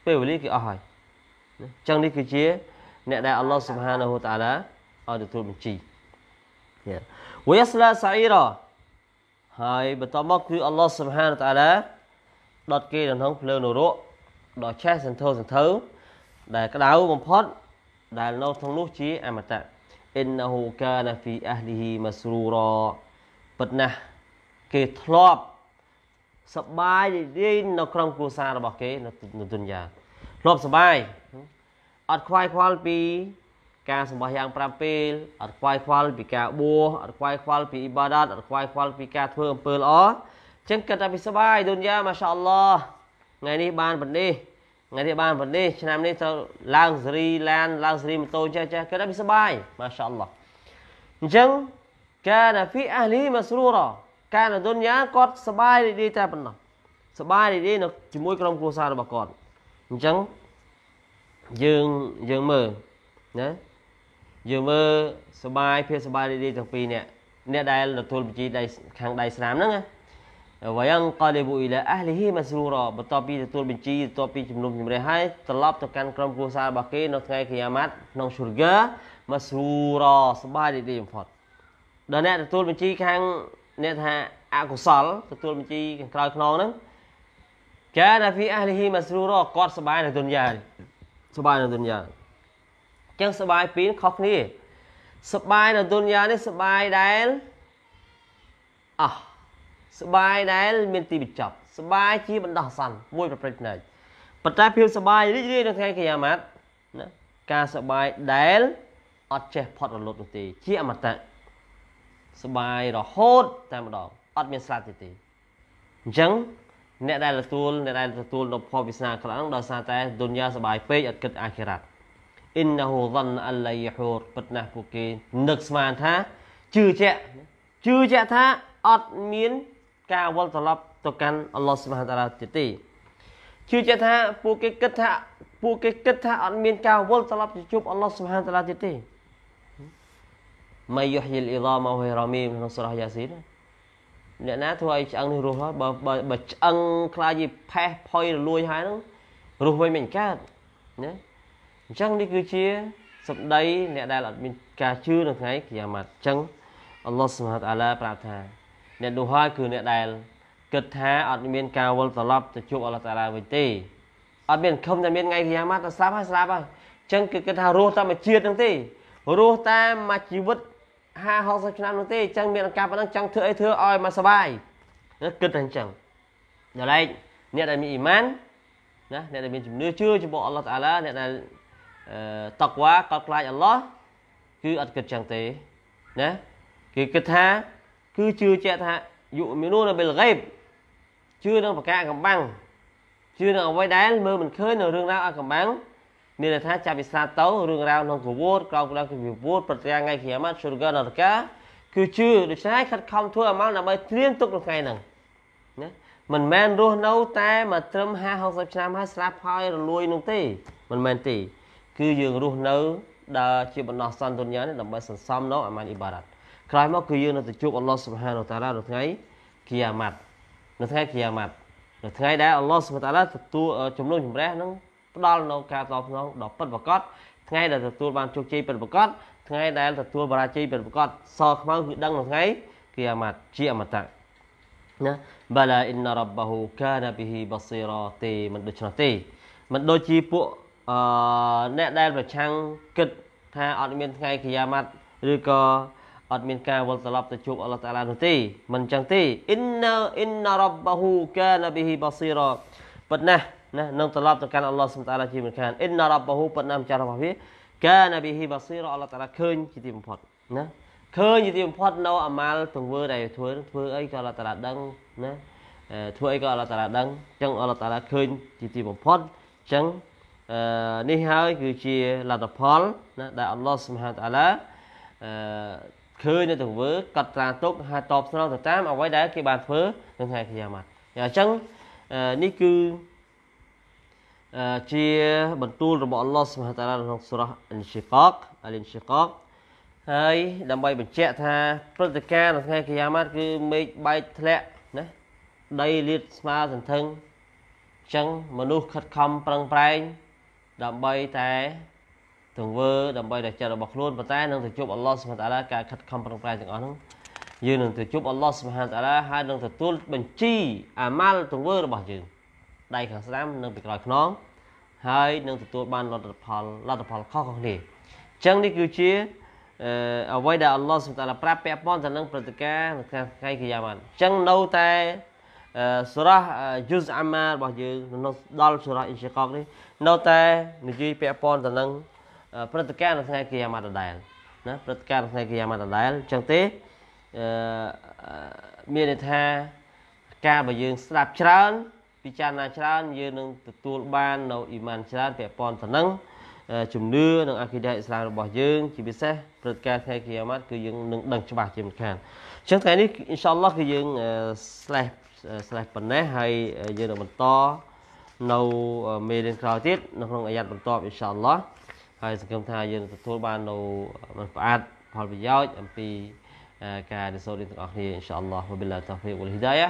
ពេលវេលាគេអស់ហើយអញ្ចឹងនេះគឺជា អ្នកដែលអល់ឡោះសុបហានាហូតាឡាឲ្យទទួលបញ្ជីវយស្លាសាអ៊ីរ៉ាហើយបន្តមកគឺអល់ឡោះសុបហានាតាឡាដុតគេនៅក្នុងភ្លើងនរកដ៏ឆេះសន្ធោសន្ធៅដែលក្តៅបំផុតដែលនៅក្នុងនោះជា អមតៈ إنه كان في أهله مسرورا ពិតណាស់គេធ្លាប់សបាយរីកនៅក្នុងគ្រួសាររបស់គេនៅទុនយ៉ាធ្លាប់សបាយអត់ខ្វាយខ្វល់ពី ការសម្បោះយ៉ាង5ពេលអត់ខ្វាយខ្វល់ពីការបួសអត់ខ្វាយខ្វល់ពីអ៊ីបាដាតអត់ខ្វាយខ្វល់ពីការធ្វើអំពើល្អអញ្ចឹងគិតតែពីសបាយទុនយ៉ាម៉ាសាអល់ឡោះថ្ងៃនេះបានបណ្ឌិតថ្ងៃនេះបានបណ្ឌិតឆ្នាំនេះទៅឡើងសេរីឡានឡើងសេរីម៉ូតូចេះចេះគិតតែពីសបាយម៉ាសាអល់ឡោះអញ្ចឹងកានហ្វីអះលីមស្រូរ៉ាការនៅទុនយ៉ាគាត់សบายរីករាយតែប៉ុណ្ណោះសบายរីករាយនៅជាមួយក្រុមគ្រួសាររបស់គាត់អញ្ចឹងយើងយើងមើលណាយើងមើលសบายភាពសบายរីករាយទាំងពីរនាក់អ្នកដែលទទួលបញ្ជីដៃខាងដៃស្នាមហ្នឹងណាវ៉ាយងកាលីប៊ូអ៊ីឡាអះលីហ៊ីម៉ាស្រូរ៉ាបន្ទាប់ពីទទួលបញ្ជីបន្ទាប់ពីជំនុំជម្រះហើយត្រឡប់ទៅកាន់ក្រុមគ្រួសាររបស់គេនៅថ្ងៃគីយ៉ាម៉ាត់ក្នុងស៊ូរហ្គាម៉ាស្រូរ៉ាសบายរីករាយបំផុតដល់អ្នកទទួលបញ្ជីខាងអ្នកថាអកុសលទទួលបញ្ជីខាងក្រោយខ្នងហ្នឹងកាណាហ្វីអះលីហ៊ីម៉ាស្រូរគាត់សុបាយនៅទុនយ៉ាសុបាយនៅទុនយ៉ាអញ្ចឹងសុបាយពីរខុសគ្នាសុបាយនៅទុនយ៉ានេះសុបាយដែលអោះសុបាយដែល មានទីបញ្ចប់សុបាយជាបណ្ដោះអាសន្នមួយប្រព្រឹត្តណែកប៉ុន្តែភាពសុបាយរីករាយនៅថ្ងៃកញ្ញាម៉ាត់ណាការសុបាយដែលអត់ចេះផុតរលត់នោះទេជាអមតៈសបាយរហូតតែម្ដងអត់មានស្លាប់ទៀតទេអញ្ចឹងអ្នកដែលទទួលអ្នកដែលទទួលនៅផលវិសាខ្លាំងដោយសារតែឌុនយ៉ាសបាយពេកអត់គិតអាខិរ៉ាត់អ៊ីនណាហ៊ូវ៉ាន់អឡៃហ៊ូរពិតណាស់ពួកគេនឹកស្មានថាជឿជាក់ជឿជាក់ថាអត់មាន ការវល់ត្រឡប់ទៅកាន់អល់ឡោះសុបហានតាឡាទៀតទេជឿជាក់ថាពួកគេគិតថាពួកគេគិតថាអត់មានការវល់ត្រឡប់ទៅជួបអល់ឡោះសុបហានតាឡាទៀតទេមៃយុហយិលអ៊ីឡាមអហ៊ីរ៉ាមីមក្នុងសូរ៉ាយ៉ាស៊ីនអ្នកណាធ្វើឲ្យឆ្អឹងនេះរស់ហើយបើបើឆ្អឹងខ្លាចជាផេះផុយរលួយហើយហ្នឹងរស់វិញមិនកើតណាអញ្ចឹងនេះគឺជាសម្ដី អ្នកដែលអត់មានការជឿនៅថ្ងៃគីយ៉ាម៉ាត់អញ្ចឹងអល់ឡោះសុបហានតាឡាប្រាប់ថា អ្នកនោះហើយគឺអ្នកដែលគិតថា អត់មាន ការវិលត្រឡប់ទៅជួបអល់ឡោះតាឡាវិញទេអត់មានខំតែមានថ្ងៃគីយ៉ាម៉ាត់ទៅស្លាប់ហើយស្លាប់ហើយអញ្ចឹងគឺគិតថារស់តាមមួយជាតិហ្នឹងទេរស់តាមមួយជីវិត50 60ឆ្នាំនោះទេអញ្ចឹងមានឱកាសប៉ុណ្ណឹងចង់ធ្វើអីធ្វើឲ្យមកសុបាយគិតតែអញ្ចឹងដល់ឯងអ្នកដែលមានអ៊ីម៉ានណាអ្នកដែលមានជំនឿជឿចំពោះអល់ឡោះតាឡាអ្នកដែលតកវ៉ាកោតខ្លាចអល់ឡោះគឺអត់គិតចឹងទេណាគេគិតថាគឺជឿជាក់ថាយុមីនូនបិលហ្គៃបជឿនឹងប្រការកំបាំងជឿនឹងអ្វីដែលមើលមិនឃើញនៅរឿងរ៉ាវអកំបាំងមានន័យថាចាប់វិសាតោរឿងរ៉ាវក្នុងកវូតក្រោមក្រោមវិវូតប្រត្រាថ្ងៃក្យាម៉ាត់ស៊ូរកានរកាគឺជាដូច្នេះខិតខំធ្វើឲ្យមកដើម្បីត្រៀមទុកក្នុងថ្ងៃហ្នឹងណាមិនមែនរស់នៅតែមកត្រឹម50 60ឆ្នាំហើយស្លាប់ហើយរលួយនោះទេ មិនមែនទេគឺយើងរស់នៅដែលជាបណ្ដោះសន្ទុញ្ញានេះដើម្បីសន្សំនៅអាម៉ានអ៊ីបារ៉ាត់ក្រោយមកគឺយើងនៅទៅជួបអល់ឡោះសុបហានតាឡានៅថ្ងៃគីយ៉ាម៉ាត់នៅថ្ងៃគីយ៉ាម៉ាត់នៅថ្ងៃដែលអល់ឡោះសុបហានតាឡាទទួលជំនុំជម្រះនឹងផ្ដល់នៅការតបស្នងដ៏ពិតប្រាកដថ្ងៃដែលទទួលបានជោគជ័យពិតប្រាកដថ្ងៃដែលទទួលបរាជ័យពិតប្រាកដសខ្មៅគឺដឹងនៅថ្ងៃគឺអាម៉ាត់ជាអមតៈណាបាឡាអ៊ីនរ៉ាប់ហ៊ូកានាប៊ីហ៊ីបស៊ីរ៉ាទេមិនដូច្នោះទេមិនដូចជាពួកអឺអ្នកដែលប្រឆាំងគិតថាអត់មានថ្ងៃគិយាម៉ាត់ឬក៏អត់មានការវល់ត្រឡប់ទៅជួបអល់ឡោះតាឡានោះទេមិនចឹងទេអ៊ីនអ៊ីនរ៉ាប់ហ៊ូកានាប៊ីហ៊ីបស៊ីរ៉ាប៉ុន្តែណានឹងត្រឡប់ទៅកាន់អល់ឡោះសុបតាឡាជាមិនខានអ៊ីនណារ៉ាប់បហ៊ូប៉ុណ្ណាម្ចាស់របស់វាកាណាប៊ីហ៊ីបាស៊ីរអល់ឡោះតាឡាឃើញជាទីបំផុតណាឃើញជាទីបំផុតនៅអាម៉ាល់ទង្វើដែលធ្វើធ្វើអីក៏អល់ឡោះតាឡាដឹងណាធ្វើអីក៏អល់ឡោះតាឡាដឹងអញ្ចឹងអល់ឡោះតាឡាឃើញជាទីបំផុតអញ្ចឹងនេះហើយគឺជាលទ្ធផលណាដែលអល់ឡោះសុបហានតាឡាឃើញនៅទង្វើកត់ត្រាទុកហើយតបស្នងទៅតាមអ្វីដែលគេបានធ្វើនៅថ្ងៃខ្យាម៉ាត់អញ្ចឹងនេះគឺជាបន្ទូលរបស់អល់ឡោះសុបហានតាឡាក្នុងសូរ៉ាអ៊ីនស៊ីកកអលីនស៊ីកកហើយដើម្បីបញ្ជាក់ថាព្រឹត្តិការណ៍នៅថ្ងៃកាយាម៉ាត់គឺមេឃបែកធ្លាក់ណាដីលាតស្មើសន្ធឹងអញ្ចឹងមនុស្សខិតខំប្រឹងប្រែងដើម្បីតែទង្វើដើម្បីតែចិត្តរបស់ខ្លួនប៉ុន្តែនឹងទៅជួបអល់ឡោះសុបហានតាឡាការខិតខំប្រឹងប្រែងទាំងអស់ហ្នឹងយើងនឹងទៅជួបអល់ឡោះសុបហានតាឡាហើយនឹងទទួលបញ្ជីអាម៉ាល់ទង្វើរបស់យើងដៃខាងស្ដាំនិងពីក្រោយខ្នងហើយនឹងទទួលបានលទ្ធផលលទ្ធផលខុសៗគ្នាអញ្ចឹងនេះគឺជាអ្វីដែលអល់ឡោះសុបតាឡាប្រាប់ពាក់ព័ន្ធទៅនឹងព្រឹត្តិការណ៍នៅថ្ងៃគីយ៉ាម៉ាត់អញ្ចឹងនៅតែសូរ៉ាយុសអាម៉ារបស់យើងនៅដល់សូរ៉ាអ៊ីស្កកនេះនៅតែនិយាយពាក់ព័ន្ធទៅនឹងព្រឹត្តិការណ៍នៅថ្ងៃគីយ៉ាម៉ាត់ដដែលណាព្រឹត្តិការណ៍នៅថ្ងៃគីយ៉ាម៉ាត់ដដែលអញ្ចឹងទេមានន័យថាការបើយើងស្ដាប់ច្រើនពិចារណាច្រើនយើងនឹងទទួលបាននៅអ៊ីម៉ានច្រើនពាក់ព័ន្ធទៅនឹងជំនឿនិងអាគីដាអ៊ីស្លាមរបស់យើងជាពិសេសព្រឹត្តិការណ៍ថ្ងៃគីយ៉ាម៉ាត់គឺយើងនឹងដឹងច្បាស់ជាមិនខានអញ្ចឹងថ្ងៃនេះអ៊ីនសាអល់ឡោះគឺយើង slash slash ប៉ុណ្ណេះហើយយើងនឹងបន្តនៅមេរៀនក្រោយទៀតនៅក្នុងអាយ៉ាត់បន្ទាប់អ៊ីនសាអល់ឡោះហើយសង្ឃឹមថាយើងទទួលបាននៅមិនផ្អាតផលប្រយោជន៍អំពីការរៀនសូត្រទាំងអស់គ្នាអ៊ីនសាអល់ឡោះវបិលឡាតាហ្វីវលហ៊ីដាយ៉ា